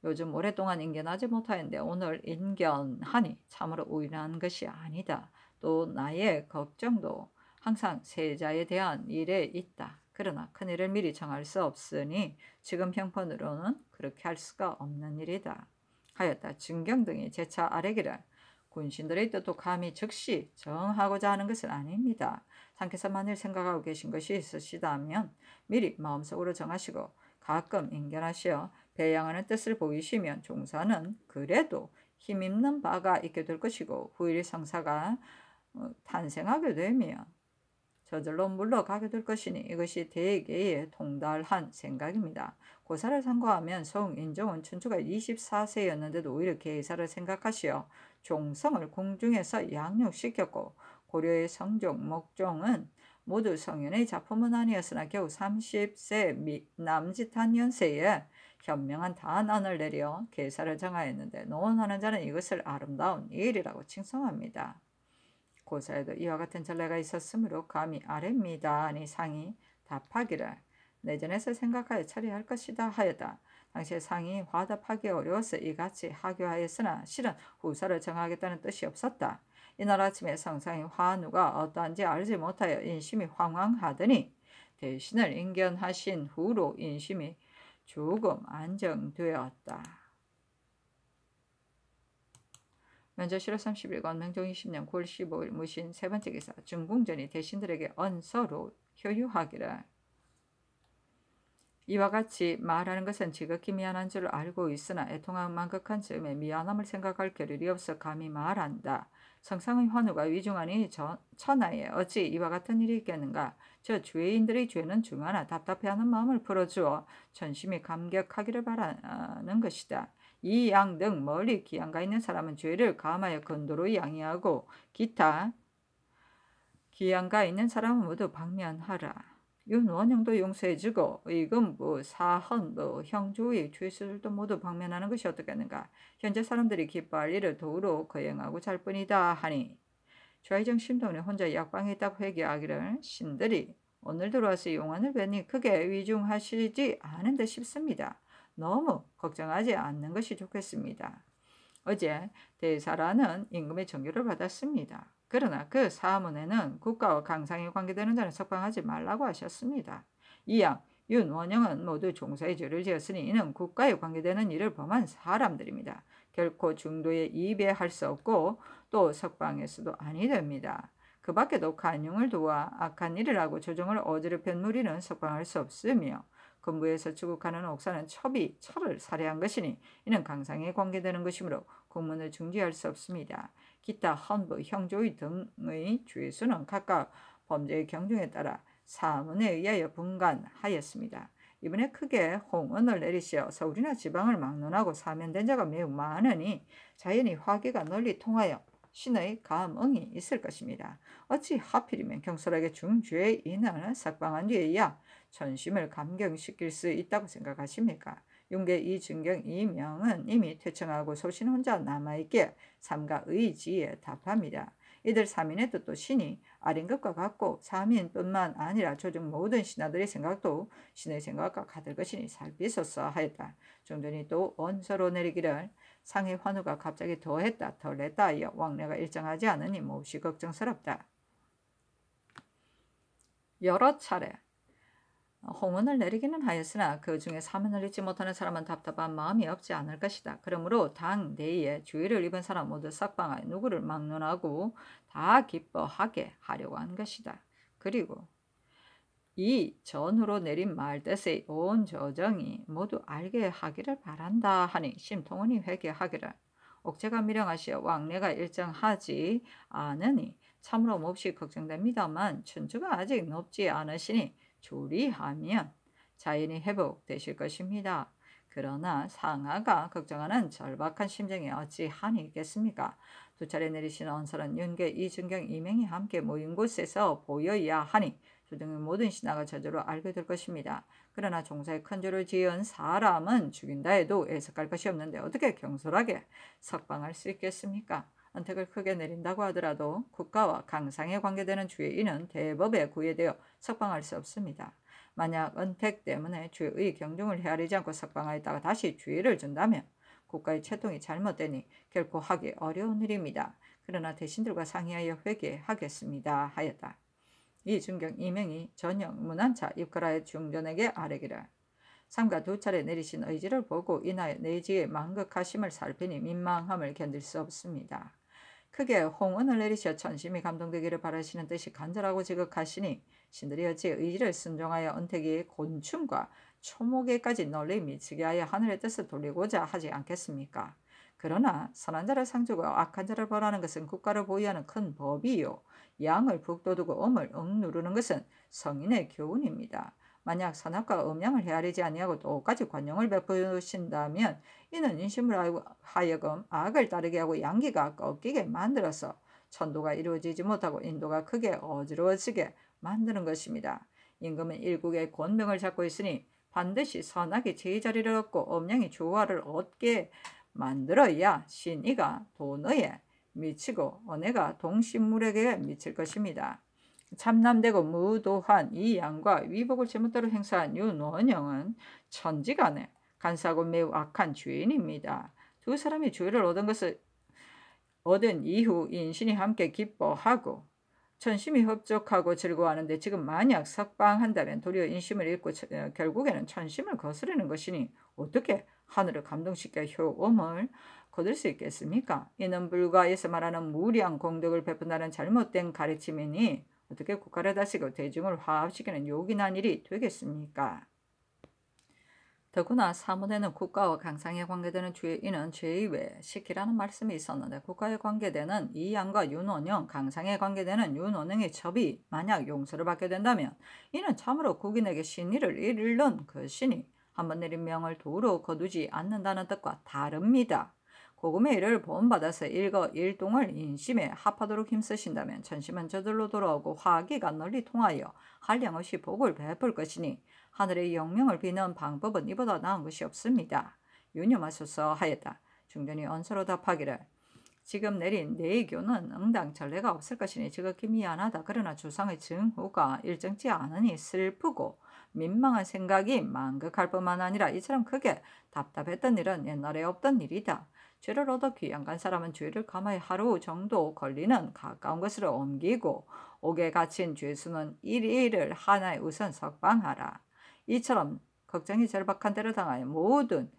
요즘 오랫동안 인견하지 못하였는데 오늘 인견하니 참으로 우연한 것이 아니다. 또 나의 걱정도 항상 세자에 대한 일에 있다. 그러나 큰일을 미리 정할 수 없으니 지금 형편으로는 그렇게 할 수가 없는 일이다. 하였다. 증경 등이 제차 아래기를 군신들의 뜻도 감히 즉시 정하고자 하는 것은 아닙니다. 상께서 만일 생각하고 계신 것이 있으시다면 미리 마음속으로 정하시고 가끔 인견하시어 배양하는 뜻을 보이시면 종사는 그래도 힘입는 바가 있게 될 것이고 후일의 성사가 어, 탄생하게 되면 저절로 물러가게 될 것이니 이것이 대개의 동달한 생각입니다. 고사를 상고하면 송인종은 춘추가 24세였는데도 오히려 계사를 생각하시어 종성을 궁중에서 양육시켰고 고려의 성종, 목종은 모두 성현의 작품은 아니었으나 겨우 30세 미, 남짓한 연세에 현명한 단안을 내려 계사를 정하였는데 논하는 자는 이것을 아름다운 일이라고 칭송합니다. 고사에도 이와 같은 전례가 있었으므로 감히 아래입니다. 아니 상이 답하기를 내전에서 생각하여 처리할 것이다 하였다. 당시 상이 화답하기 어려워서 이같이 하교하였으나 실은 후사를 정하겠다는 뜻이 없었다. 이날 아침에 성상인 화누가 어떠한지 알지 못하여 인심이 황황하더니 대신을 인견하신 후로 인심이 조금 안정되었다. 면저실로 31권 명종 20년 9월 15일 무신 세 번째 기사 중궁전이 대신들에게 언서로 효유하기를 이와 같이 말하는 것은 지극히 미안한 줄 알고 있으나 애통한만 극한 즈음에 미안함을 생각할 겨를이 없어 감히 말한다. 성상의 환우가 위중하니 저, 천하에 어찌 이와 같은 일이 있겠는가. 저 죄인들의 죄는 중하나 답답해하는 마음을 풀어주어 전심이 감격하기를 바라는 것이다. 이 양 등 멀리 기양가 있는 사람은 죄를 감하여 건도로 양해하고 기타 기양가 있는 사람은 모두 방면하라. 윤원형도 용서해주고 의금, 뭐 사헌, 뭐 형주의 죄수들도 모두 방면하는 것이 어떻겠는가. 현재 사람들이 기뻐할 일을 도우러 거행하고 잘 뿐이다 하니 좌의정 심도는 혼자 약방에 있다고 회개하기를 신들이 오늘 들어와서 용안을 뵈니 크게 위중하시지 않은 듯 싶습니다. 너무 걱정하지 않는 것이 좋겠습니다. 어제 대사라는 임금의 정교를 받았습니다. 그러나 그 사문에는 국가와 강상에 관계되는 자는 석방하지 말라고 하셨습니다. 이양 윤원영은 모두 종사의 죄를 지었으니 이는 국가에 관계되는 일을 범한 사람들입니다. 결코 중도에 이배할 수 없고 또 석방에서도 아니 됩니다. 그 밖에도 간용을 도와 악한 일을 하고 조정을 어지럽힌 무리는 석방할 수 없으며 건부에서 추국하는 옥사는 첩이 철을 살해한 것이니 이는 강상에 관계되는 것이므로 공문을 중지할 수 없습니다. 기타 헌부, 형조의 등의 주의수는 각각 범죄의 경중에 따라 사문에 의하여 분간하였습니다. 이번에 크게 홍언을 내리시어 서울이나 지방을 막론하고 사면된 자가 매우 많으니 자연히 화기가 널리 통하여 신의 감응이 있을 것입니다. 어찌 하필이면 경솔하게 중죄 인을 삭방한 뒤에야 전심을 감경시킬 수 있다고 생각하십니까? 윤계 이준경 이명은 이미 퇴청하고 소신 혼자 남아있기에 삼가 의지에 답합니다. 이들 사민의 뜻도 신이 아닌 것과 같고 사민뿐만 아니라 조직 모든 신하들의 생각도 신의 생각과 같을 것이니 살피소서 하였다. 종전이 또 원서로 내리기를 상해 환우가 갑자기 더했다 덜했다 하여 왕래가 일정하지 않으니 몹시 걱정스럽다. 여러 차례 홍언을 내리기는 하였으나 그 중에 사면을 잊지 못하는 사람은 답답한 마음이 없지 않을 것이다. 그러므로 당 내에 주의를 입은 사람 모두 삭방하여 누구를 막론하고 다 기뻐하게 하려고 한 것이다. 그리고 이 전후로 내린 말뜻의 온 조정이 모두 알게 하기를 바란다 하니 심통원이 회개하기를 옥제가 미령하시어 왕래가 일정하지 않으니 참으로 몹시 걱정됩니다만 춘추가 아직 높지 않으시니 조리하면 자연이 회복되실 것입니다. 그러나 상하가 걱정하는 절박한 심정에 어찌 한이 있겠습니까? 두 차례 내리신 언설은 윤계, 이준경, 이명이 함께 모인 곳에서 보여야 하니 조등의 모든 신하가 저절로 알게 될 것입니다. 그러나 종사의 큰 죄를 지은 사람은 죽인다 해도 애석할 것이 없는데 어떻게 경솔하게 석방할 수 있겠습니까? 선택을 크게 내린다고 하더라도 국가와 강상에 관계되는 주의인은 대법에 구애되어 석방할 수 없습니다. 만약 은택 때문에 주의 경중을 헤아리지 않고 석방하였다가 다시 주의를 준다면 국가의 채통이 잘못되니 결코 하기 어려운 일입니다. 그러나 대신들과 상의하여 회개하겠습니다. 하였다. 이 중경 이명이 전역 문안차 입가라의 중전에게 아뢰기를 삼가 두 차례 내리신 의지를 보고 이날 내지의 망극하심을 살피니 민망함을 견딜 수 없습니다. 크게 홍은을 내리셔 천심이 감동되기를 바라시는 뜻이 간절하고 지극하시니 신들이 어찌 의지를 순종하여 은택의 곤충과 초목에까지 널리 미치게 하여 하늘의 뜻을 돌리고자 하지 않겠습니까? 그러나 선한 자를 상주고 악한 자를 벌하는 것은 국가를 보유하는 큰 법이요 양을 북돋우고 음을 억누르는 것은 성인의 교훈입니다. 만약 산악과 음양을 헤아리지 아니하고 똑같이 관용을 베푸신다면 이는 인심을 하여금 악을 따르게 하고 양기가 꺾이게 만들어서 천도가 이루어지지 못하고 인도가 크게 어지러워지게 만드는 것입니다. 임금은 일국의 권명을 잡고 있으니 반드시 선악이 제자리를 얻고 음양이 조화를 얻게 만들어야 신의가도너에 미치고 언해가 동식물에게 미칠 것입니다. 참남되고 무도한 이 양과 위복을 제멋대로 행사한 윤원영은 천지간에 간사고 매우 악한 죄인입니다. 두 사람이 죄를 얻은 것을 얻은 이후 인신이 함께 기뻐하고 천심이 협족하고 즐거워하는데 지금 만약 석방한다면 도리어 인심을 잃고 어, 결국에는 천심을 거스르는 것이니 어떻게 하늘을 감동시켜 효험을 거둘 수 있겠습니까? 이는 불가에서 말하는 무리 공덕을 베푼다는 잘못된 가르침이니 어떻게 국가를 다스리 그 대중을 화합시키는 요긴한 일이 되겠습니까? 더구나 사문에는 국가와 강상에 관계되는 죄인은 죄의외 시키라는 말씀이 있었는데 국가에 관계되는 이양과 윤원영, 강상에 관계되는 윤원영의 첩이 만약 용서를 받게 된다면 이는 참으로 국인에게 신의를 잃는 그 신이 한번 내린 명을 도로 거두지 않는다는 뜻과 다릅니다. 고금의 일을 보험받아서 일거 일동을 인심에 합하도록 힘쓰신다면 천심은 저들로 돌아오고 화기가 널리 통하여 한량 없이 복을 베풀 것이니 하늘의 영명을 비는 방법은 이보다 나은 것이 없습니다. 유념하소서 하였다. 중전이 언서로 답하기를 지금 내린 내의교는 응당 전례가 없을 것이니 지극히 미안하다. 그러나 조상의 증후가 일정치 않으니 슬프고 민망한 생각이 망극할 뿐만 아니라 이처럼 크게 답답했던 일은 옛날에 없던 일이다. 죄를 얻었기 양간 사람은 죄를 감하여 하루 정도 걸리는 가까운 것으로 옮기고 옥에 갇힌 죄수는 일일을 하나에 우선 석방하라. 이처럼 걱정이 절박한 대로 당하여 모든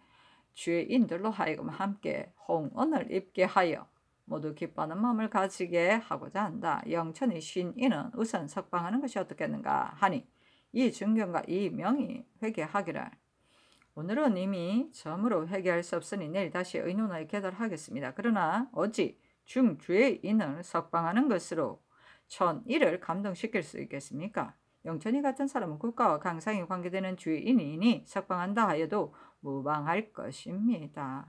죄인들로 하여금 함께 홍언을 입게 하여 모두 기뻐하는 마음을 가지게 하고자 한다. 영천의 신인은 우선 석방하는 것이 어떻겠는가 하니 이 중경과 이 명이 회개하기를 오늘은 이미 점으로 해결할 수 없으니 내일 다시 의논하여 계달하겠습니다. 그러나 어찌 중주의 인을 석방하는 것으로 천일을 감동시킬 수 있겠습니까? 영천이 같은 사람은 국가와 강상이 관계되는 주인이니 석방한다 하여도 무방할 것입니다.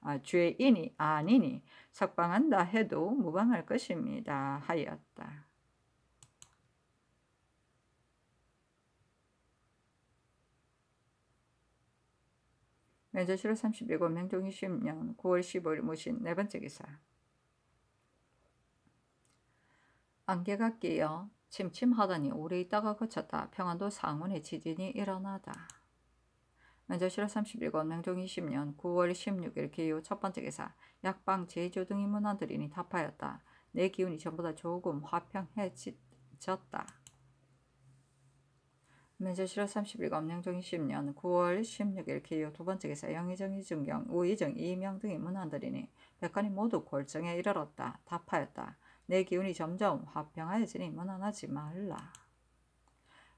아, 죄인이 아니니 석방한다 해도 무방할 것입니다. 하였다. 면제시로 37 1 명종 20년 9월 15일 모신네 번째 기사 안개가 끼어 침침하더니 오래 있다가 그쳤다. 평안도 상운의 지진이 일어나다. 면제시로 37권 명종 20년 9월 16일 기요 첫 번째 기사 약방 제조 등의 문안들이니 답하였다. 내 기운이 전보다 조금 화평해졌다. 민주실화 31일 엄영종2 0년 9월 16일 기요 두 번째 기사 영의정 이중경, 우의정 이명 등이 문헌들이니 백관이 모두 골정에 이르렀다. 답하였다. 내 기운이 점점 화평하여지니 문헌하지 말라.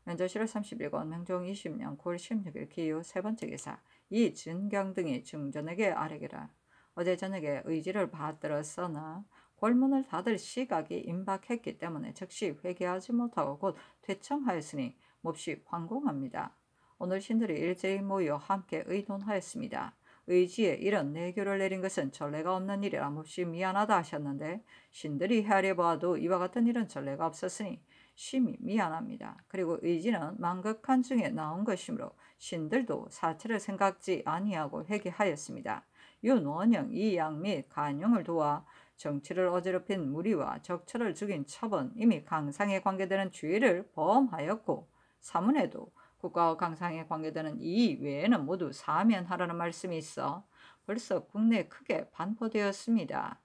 민주실화 31일 엄영종 20년 9월 16일 기요 세 번째 기사 이준경 등이 중전에게 아뢰기라. 어제 저녁에 의지를 받들었으나 골문을 닫을 시각이 임박했기 때문에 즉시 회개하지 못하고 곧 퇴청하였으니 몹시 황공합니다. 오늘 신들이 일제히 모여 함께 의논하였습니다. 의지에 이런 내교를 내린 것은 전례가 없는 일이라 몹시 미안하다 하셨는데 신들이 헤아려 보아도 이와 같은 일은 전례가 없었으니 심히 미안합니다. 그리고 의지는 망극한 중에 나온 것이므로 신들도 사체를 생각지 아니하고 회개하였습니다. 윤원영, 이양 및 간용을 도와 정치를 어지럽힌 무리와 적처를 죽인 처분 이미 강상에 관계되는 주의를 범하였고 사문에도 국가와 강상에 관계되는 이 외에는 모두 사면하라는 말씀이 있어 벌써 국내에 크게 반포되었습니다.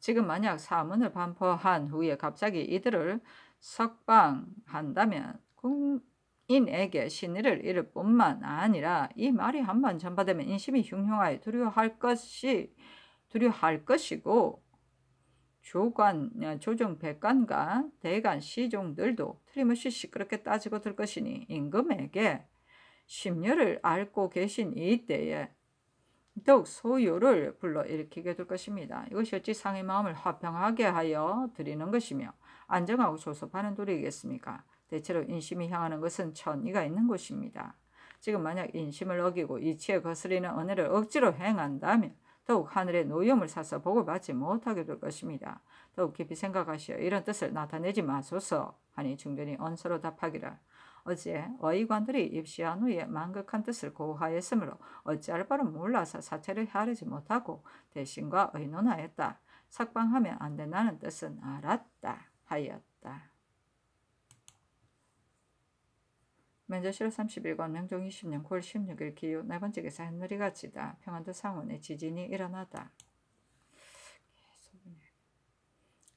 지금 만약 사문을 반포한 후에 갑자기 이들을 석방한다면 국민에게 신의를 잃을 뿐만 아니라 이 말이 한 번 전파되면 인심이 흉흉하여 두려워할 것이 두려워할 것이고 조관, 어, 조정 백관과 대관 시종들도 틀림없이 시끄럽게 따지고 들 것이니 임금에게 심려를 앓고 계신 이때에 더욱 소유를 불러일으키게 될 것입니다. 이것이 어찌 상의 마음을 화평하게 하여 드리는 것이며 안정하고 조섭하는 도리겠습니까? 대체로 인심이 향하는 것은 천의가 있는 곳입니다. 지금 만약 인심을 어기고 이치에 거스리는 은혜를 억지로 행한다면 더욱 하늘의 노염을 사서 복을 받지 못하게 될 것입니다. 더욱 깊이 생각하시어 이런 뜻을 나타내지 마소서 하니 중전이 언서로 답하기를 어제 어휘관들이 입시한 후에 망극한 뜻을 고하였으므로 어찌할 바를 몰라서 사태를 헤아리지 못하고 대신과 의논하였다. 삭방하면 안 된다는 뜻은 알았다 하였다. 먼저 7월 31권 명종 20년 9월 16일 기후 날번지기사 네 한누리가 치다 평안도 상원에 지진이 일어나다.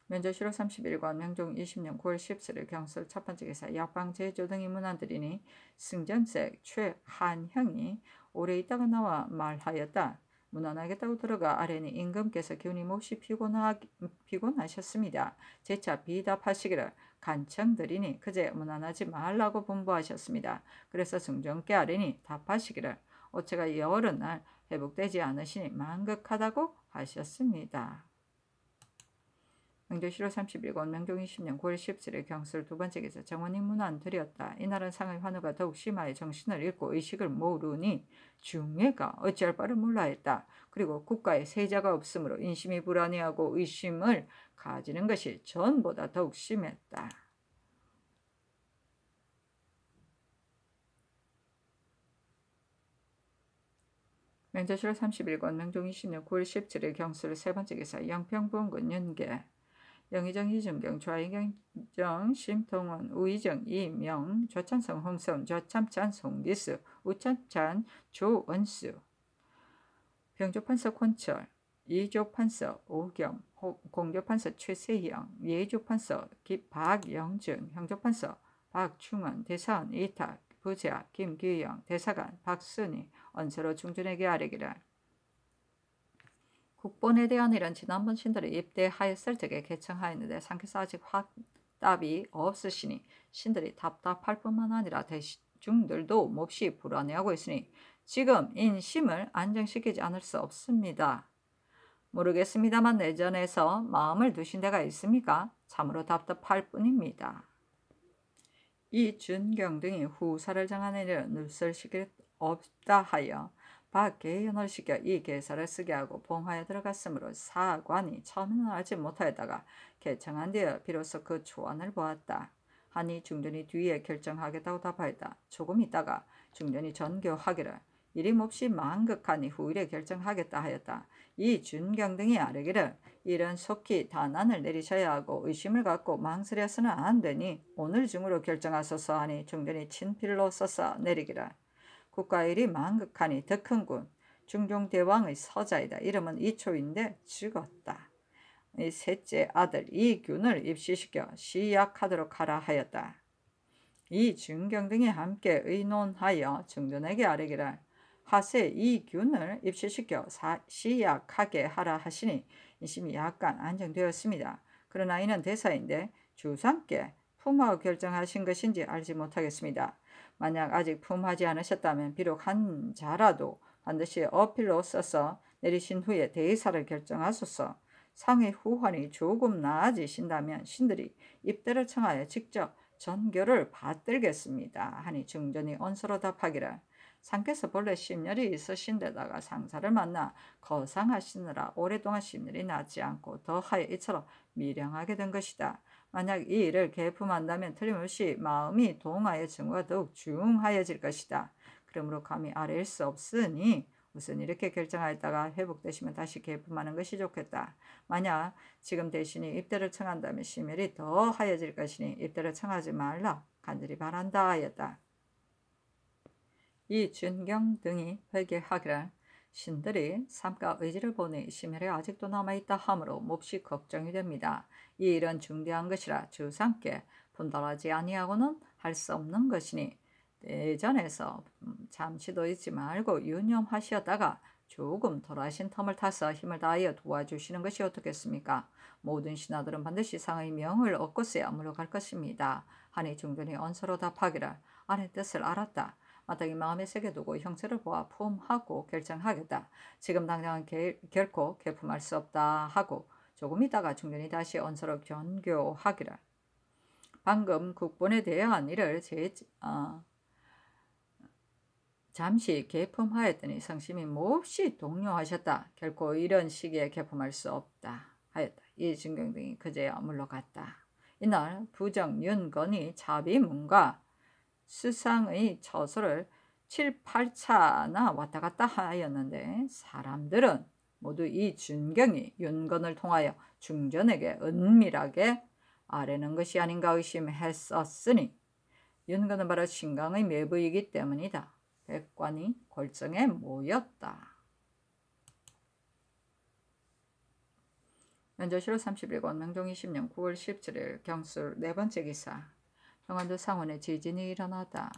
면저 7월 31일과 명종 20년 9월 14일 경술 첫 번째 기사 약방 제조 등의 문안들이니 승전색 최한형이 오래 있다가 나와 말하였다. 무난하겠다고 들어가 아래는 임금께서 기운이 몹시 피곤하, 피곤하셨습니다. 재차 비답하시기를 간청드리니 그제 무난하지 말라고 분부하셨습니다. 그래서 중종께 아뢰니 답하시기를 오체가 여월은 날 회복되지 않으시니 만극하다고 하셨습니다. 명조 7월 31권 명종 20년 9월 17일 경술 두 번째 기사 정원이 문안 드렸다 이날은 상의 환우가 더욱 심하여 정신을 잃고 의식을 모르니 중예가 어찌할 바를 몰라 했다. 그리고 국가에 세자가 없으므로 인심이 불안해하고 의심을 가지는 것이 전보다 더욱 심했다. 명조실 31권 명종 20년 9월 17일 경술 세 번째 기사 영평부원군 연계 영의정, 희준경, 좌의경, 정, 심통원, 우의정, 이명, 좌찬성, 홍성, 좌참찬, 송기수, 우찬찬 조원수, 병조판서 권철, 이조판서 오경, 공조판서 최세형 예조판서 박영증, 형조판서 박충원, 대사원 이탁, 부자, 김규영, 대사관, 박순희, 언서로 중전에게 아뢰기를 국본에 대한 일은 지난번 신들이 입대하였을 적에 개청하였는데 상께사 아직 확답이 없으시니 신들이 답답할 뿐만 아니라 대중들도 몹시 불안해하고 있으니 지금 인심을 안정시키지 않을 수 없습니다. 모르겠습니다만 내전에서 마음을 두신 데가 있습니까? 참으로 답답할 뿐입니다. 이준경 등이 후사를 정하는 일은 눌설시길 없다 하여 밖에 연을시켜이 계사를 쓰게 하고 봉화에 들어갔으므로 사관이 처음에는 알지 못하였다가 개청한 뒤에 비로소 그 초안을 보았다. 하니 중전이 뒤에 결정하겠다고 답하였다. 조금 있다가 중전이 전교하기를 이림없이 망극하니 후일에 결정하겠다 하였다. 이 준경 등이 아뢰기를 이런 속히 단안을 내리셔야 하고 의심을 갖고 망설여서는 안 되니 오늘 중으로 결정하소서 하니 중전이 친필로 써서 내리기를 국가일이 망극하니 더 큰 군 중종대왕의 서자이다. 이름은 이초인데 죽었다. 이 셋째 아들 이균을 입시시켜 시약하도록 하라 하였다. 이중경 등이 함께 의논하여 중전에게 아뢰기를 하세 이균을 입시시켜 시약하게 하라 하시니 인심이 약간 안정되었습니다. 그러나 이는 대사인데 주상께 품하고 결정하신 것인지 알지 못하겠습니다. 만약 아직 품하지 않으셨다면 비록 한 자라도 반드시 어필로 써서 내리신 후에 대의사를 결정하소서. 상의 후환이 조금 나아지신다면 신들이 입대를 청하여 직접 전교를 받들겠습니다. 하니 중전이 언서로 답하기를 상께서 본래 심혈이 있으신 데다가 상사를 만나 거상하시느라 오랫동안 심혈이 낫지 않고 더하여 이처럼 미량하게 된 것이다. 만약 이 일을 개품한다면 틀림없이 마음이 동하여 증거가 더욱 중하여질 것이다. 그러므로 감히 아래일 수 없으니 우선 이렇게 결정하였다가 회복되시면 다시 개품하는 것이 좋겠다. 만약 지금 대신이 입대를 청한다면 심혈이 더 하여질 것이니 입대를 청하지 말라 간절히 바란다 하였다. 이 준경 등이 회개하기를 신들이 삼가 의지를 보니 심혈이 아직도 남아있다 하므로 몹시 걱정이 됩니다. 이 일은 중대한 것이라 주상께 분달하지 아니하고는 할 수 없는 것이니 예전에서 음, 잠시도 잊지 말고 유념하시었다가 조금 돌아신 텀을 타서 힘을 다하여 도와주시는 것이 어떻겠습니까? 모든 신하들은 반드시 상의 명을 얻고서야 물러갈 것입니다. 하니 중전이 언서로 답하기를 아내 뜻을 알았다. 마땅히 마음에 새겨두고 형체를 보아 품하고 결정하겠다. 지금 당장은 게, 결코 개품할 수 없다 하고 조금 있다가 중전이 다시 언서로 견교하기를. 방금 국본에 대한 일을 제, 어, 잠시 개품하였더니 상심이 몹시 동요하셨다. 결코 이런 시기에 개품할 수 없다 하였다. 이 증경 등이 그제야 물러갔다. 이날 부정 윤건이 자비 문과 수상의 처소를 7, 8차나 왔다 갔다 하였는데 사람들은 모두 이 준경이 윤건을 통하여 중전에게 은밀하게 아뢰는 것이 아닌가 의심했었으니 윤건은 바로 신강의 매부이기 때문이다. 백관이 골정에 모였다. 면조시로 31권 명종 20년 9월 17일 경술 네 번째 기사 경안도 상원에 지진이 일어나다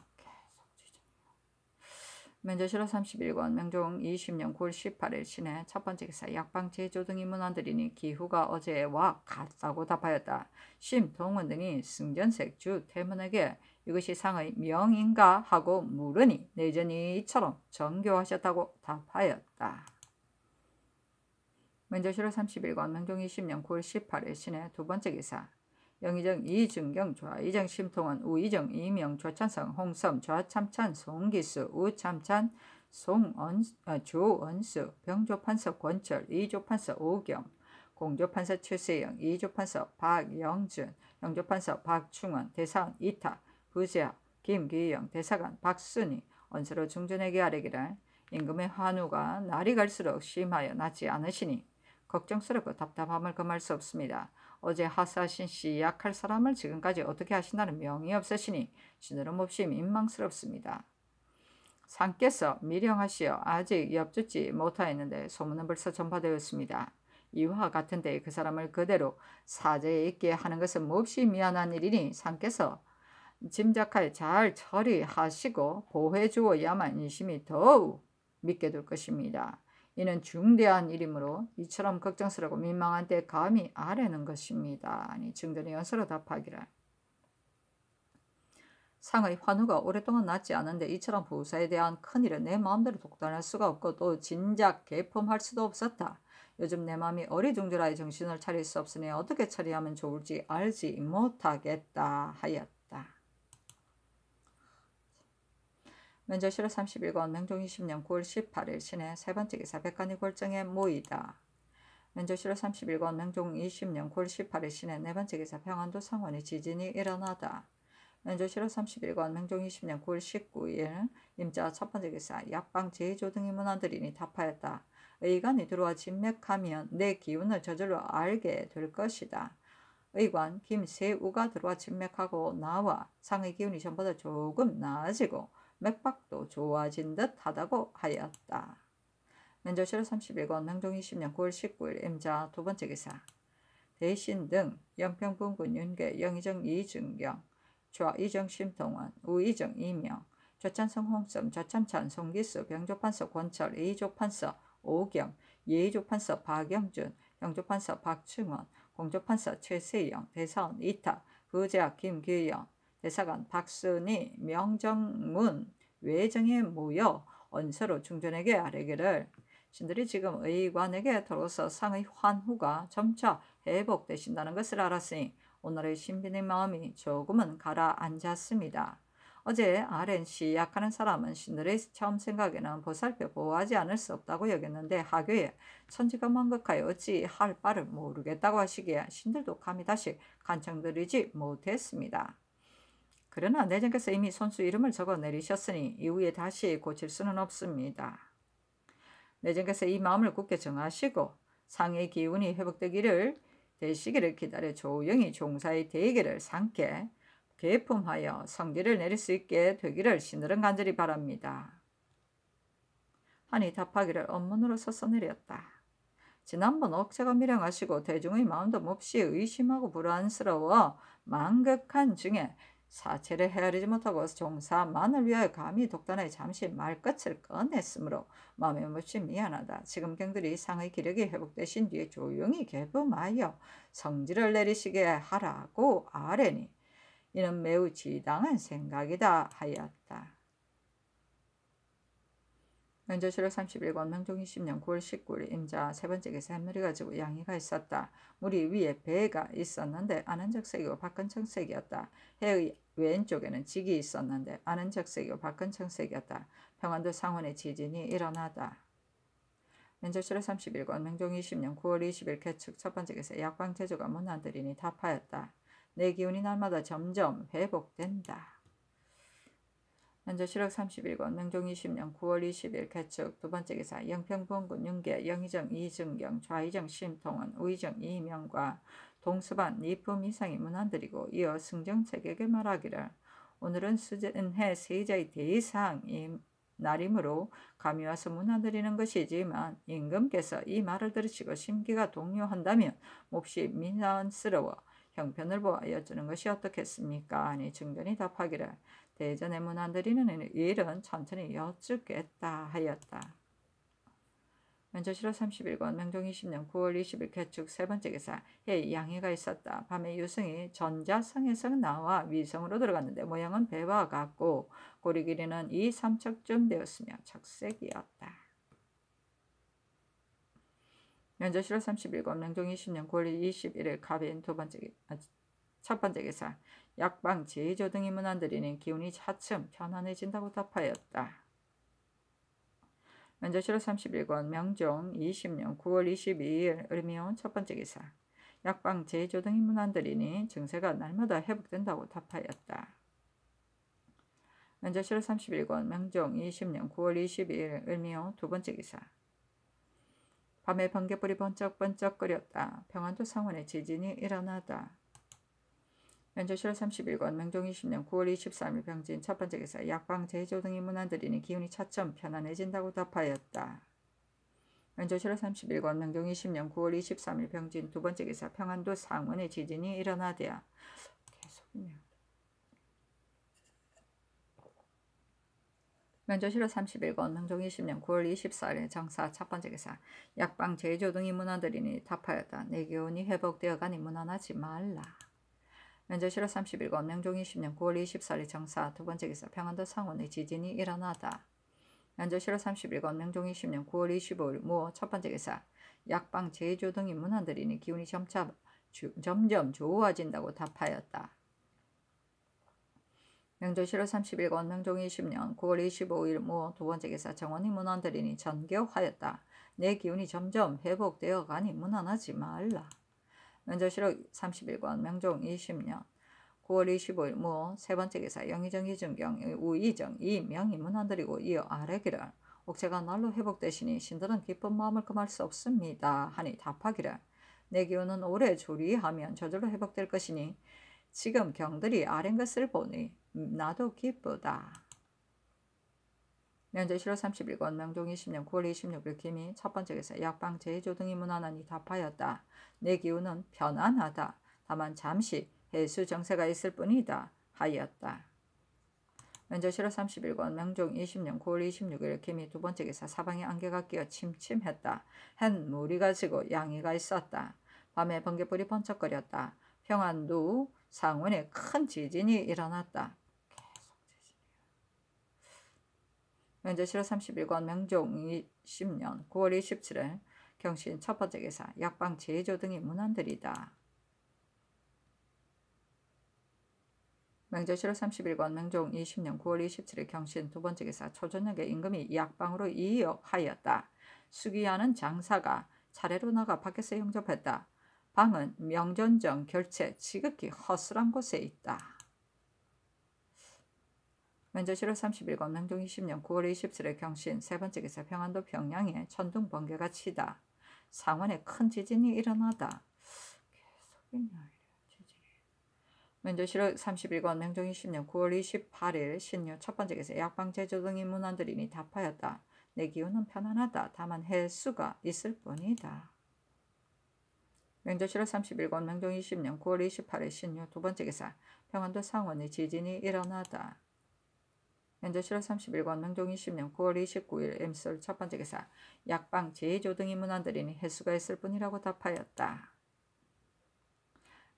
면제실로 31권 명종 20년 9월 18일 시내 첫 번째 기사 약방 제조 등이 문안들이니 기후가 어제와 같다고 답하였다. 심동원 등이 승전색 주 태문에게 이것이 상의 명인가 하고 물으니 내전이 이처럼 정교하셨다고 답하였다. 면제실로 31권 명종 20년 9월 18일 시내 두 번째 기사 영의정 이준경, 좌이정 심통원, 우의정 이명, 조찬성 홍섬, 좌참찬, 송기수, 우참찬, 송언, 아, 주언수 병조판서 권철, 이조판서 우겸 공조판서 최세영, 이조판서 박영준, 영조판서 박충원, 대사원 이타, 부재하, 김기영, 대사관 박순희, 언서로 중전에게 아뢰기를 임금의 환우가 날이 갈수록 심하여 낫지 않으시니 걱정스럽고 답답함을 금할 수 없습니다. 어제 하사하신 시 약할 사람을 지금까지 어떻게 하신다는 명이 없으시니 지느름 없이 민망스럽습니다. 상께서 미령하시어 아직 엽죽지 못하였는데 소문은 벌써 전파되었습니다. 이와 같은 데그 사람을 그대로 사제에 있게 하는 것은 몹시 미안한 일이니 상께서 짐작하잘 처리하시고 보호해 주어야만 인심이 더욱 믿게 될 것입니다. 이는 중대한 일이므로 이처럼 걱정스럽고 민망한 때 감히 아래는 것입니다. 아니 증전의 연설로 답하기를. 상의 환호가 오랫동안 낫지 않은데 이처럼 부사에 대한 큰일에 내 마음대로 독단할 수가 없고 또 진작 개품할 수도 없었다. 요즘 내 마음이 어리둥절하여 정신을 차릴 수 없으니 어떻게 처리하면 좋을지 알지 못하겠다 하였다. 면접실호 31권 명종 20년 9월 18일 신의 세 번째 기사 백관이 골정에 모이다. 면접실호 31권 명종 20년 9월 18일 신의 네 번째 기사 평안도 상원의 지진이 일어나다. 면접실호 31권 명종 20년 9월 19일 임자 첫 번째 기사 약방 제조 등의 문화들이니 답하였다. 의관이 들어와 진맥하면 내 기운을 저절로 알게 될 것이다. 의관 김세우가 들어와 진맥하고 나와 상의 기운이 전보다 조금 나아지고 맥박도 좋아진 듯 하다고 하였다. 면조실 31권 항종 20년 9월 19일 임자 두 번째 기사 대신 등 연평분군 윤계 영의정 이준경 좌이정 심동원 우이정 이명 좌찬성 홍섬 좌참찬 송기수 병조판서 권철 이조판서 오경 예의조판서 박영준 영조판서 박충원 공조판서 최세영 대사원 이타 부재학 김규영 대사관 박순이 명정문 외정에 모여 언서로 중전에게 아뢰기를 신들이 지금 의관에게 들어서 상의 환후가 점차 회복되신다는 것을 알았으니 오늘의 신빈의 마음이 조금은 가라앉았습니다. 어제 아 n c 약하는 사람은 신들의 처음 생각에는 보살펴 보호하지 않을 수 없다고 여겼는데 하교에 천지가 망극하여 어찌 할 바를 모르겠다고 하시기에 신들도 감히 다시 간청드리지 못했습니다. 그러나 내전께서 이미 선수 이름을 적어 내리셨으니 이후에 다시 고칠 수는 없습니다. 내전께서 이 마음을 굳게 정하시고 상의 기운이 회복되기를 대시기를 기다려 조용히 종사의 대기를 삼게 개품하여 성질을 내릴 수 있게 되기를 신들은 간절히 바랍니다. 하니 답하기를 업문으로 서서 내렸다. 지난번 억제가 밀양하시고 대중의 마음도 몹시 의심하고 불안스러워 망극한 중에 사체를 헤아리지 못하고 종사만을 위하여 감히 독단의 잠시 말끝을 꺼냈으므로 마음에 몹시 미안하다. 지금 경들이 상의 기력이 회복되신 뒤에 조용히 개범하여 성질을 내리시게 하라고 아뢰니 이는 매우 지당한 생각이다 하였다. 면조실록 31권 명종 20년 9월 19일 임자 세 번째 기사 햇물리 가지고 양이가 있었다. 물이 위에 배가 있었는데 아는 적색이고 박근청색이었다. 해의 왼쪽에는 직이 있었는데 아는 적색이고 박근청색이었다. 평안도 상원의 지진이 일어나다. 면조실록 31권 명종 20년 9월 20일 개축 첫 번째 기사 약방 제조가 문안들이니 타파였다. 내 기운이 날마다 점점 회복된다. 현재 실학 31권 명종 20년 9월 20일 개축 두 번째 기사 영평본군 윤계 영희정 이증경 좌희정 심통원 우희정 이명과 동서반 이품 이상이 문안드리고 이어 승정책에게 말하기를 오늘은 수은해 세자의 대상이 날이므로 감히 와서 문화드리는 것이지만 임금께서 이 말을 들으시고 심기가 동요한다면 몹시 민난스러워 형편을 보아 여쭈는 것이 어떻겠습니까? 아니 증전이 답하기를 대전의 문안들이는 일은 천천히 여쭙겠다 하였다. 면조실로 31권 명종 20년 9월 20일 개축 세 번째 기사 해 예, 양해가 있었다. 밤에 유승이 전자성에서 나와 위성으로 들어갔는데 모양은 배와 같고 고리 길이는 2, 3척쯤 되었으며 착색이었다. 면조실로 31권 명종 20년 9월 21일 가빈 두 번째 아, 첫 번째 기사 약방, 제조 등의문안들이는 기운이 차츰 편안해진다고 답하였다. 면조실 31권 명종 20년 9월 22일 을미온 첫 번째 기사 약방, 제조 등이 문안드리니 증세가 날마다 회복된다고 답하였다. 면조실 31권 명종 20년 9월 22일 을미온 두 번째 기사 밤에 번개불이 번쩍번쩍거렸다. 평안도 상원에 지진이 일어나다. 현재 7월 31권 명종 20년 9월 23일 병진 첫 번째 기사 약방 제조 등이 문안들이니 기운이 차츰 편안해진다고 답하였다. 현재 7월 31권 명종 20년 9월 23일 병진 두 번째 기사 평안도 상원의 지진이 일어나대야 계속이네요. 면조실호 31권 명종 20년 9월 24일 에 정사 첫 번째 기사 약방 제조 등이 문안들이니 답하였다. 내 기운이 회복되어 가니 문안하지 말라. 면제실화 3 1건 명종이 10년 9월 24일 정사 두 번째 기사 평안도 상원의 지진이 일어나다. 면제실화 3 1건 명종이 10년 9월 25일 무첫 번째 기사 약방 제조 등이문안들이니 기운이 점차 주, 점점 좋아진다고 답하였다. 명조실화 31권 명종 20년 9월 25일 모두 번째 기사 정원이 문안들이니 전교하였다. 내 기운이 점점 회복되어 가니 문안하지 말라. 은조실록 31권 명종 20년 9월 25일 무세 번째 기사 영의정 이준경 우이정 이명이문안드리고 이어 아래기를 옥체가 날로 회복되시니 신들은 기쁜 마음을 금할 수 없습니다 하니 답하기를 내 기운은 오래 조리하면 저절로 회복될 것이니 지금 경들이 아랜 것을 보니 나도 기쁘다. 면제 7월 31권 명종 20년 9월 26일 김이 첫 번째 기사 약방 제조 등이 무난하니 답하였다. 내 기운은 편안하다. 다만 잠시 해수 정세가 있을 뿐이다 하였다. 면제 7월 31권 명종 20년 9월 26일 김이 두 번째 기사 사방에 안개가 끼어 침침했다. 햇 무리가 지고 양이가 있었다. 밤에 번개불이 번쩍거렸다. 평안도 상원에 큰 지진이 일어났다. 면제실화 31권 명종 20년 9월 27일 경신 첫 번째 기사 약방 제조 등의 문헌들이다. 명제실화 31권 명종 20년 9월 27일 경신 두 번째 기사 초저녁의 임금이 약방으로 이역하였다. 수기하는 장사가 차례로 나가 밖에서 영접했다. 방은 명전정 결체 지극히 허술한 곳에 있다. 먼저 7월 31일 남종 20년 9월 27일 경신 세 번째 기사 평안도 평양에 천둥 번개가 치다. 상원에 큰 지진이 일어나다. 계속이냐. 먼저 7월 31일 명종 20년 9월 28일 신유 첫 번째 기사 약방 제조 등의 문안들이니 답하였다. 내 기운은 편안하다. 다만 해수가 있을 뿐이다. 명조 7월 31일 명종 20년 9월 28일 신유 두 번째 기사 평안도 상원의 지진이 일어나다. 현재 7월 31권 명종 20년 9월 29일 엠솔 첫 번째 기사 약방 제조 등이 문안들이니 해수가 있을 뿐이라고 답하였다.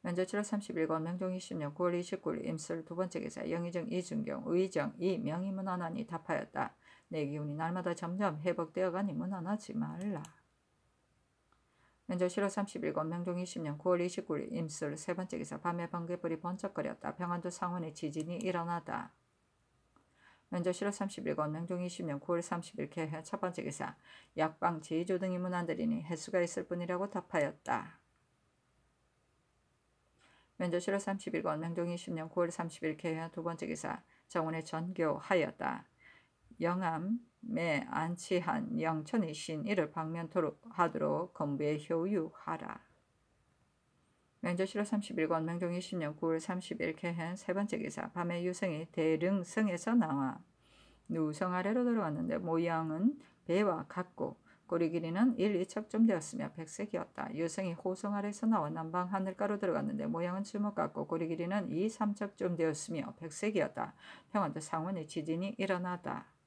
면조 7월 31일 명종 20년 9월 29일 임술 두 번째 기사 영의정 이준경 의정 이명이 문안하니 답하였다. 내 기운이 날마다 점점 회복되어 가니 문안하지 말라. 면조 7월 31일 명종 20년 9월 29일 임술 세 번째 기사 밤에 번개불이 번쩍거렸다. 평안도 상원에 지진이 일어나다. 면저실록 3 1건 명종 20년 9월 30일 개해 첫 번째 기사 약방 제조 등이 문안들이니 해수가 있을 뿐이라고 답하였다. 면저실록 31권 명종 20년 9월 30일 개해 두 번째 기사 정원의 전교하였다. 영암에 안치한 영천의 신 이를 방면토록 하도록 건부에 효유하라. 명절실록 31권 명종 20년 9월 3 1일 개행 세 번째 기사 밤에 유성이 대릉성에서 나와 누성 아래로 들어왔는데 모양은 배와 같고 꼬리 길이는 1, 2척좀 되었으며 백색이었다. 유성이 호성 아래에서 나와 남방 하늘가로 들어갔는데 모양은 주먹 같고 꼬리 길이는 2, 3척좀 되었으며 백색이었다. 평안도 상원의 지진이 일어나다.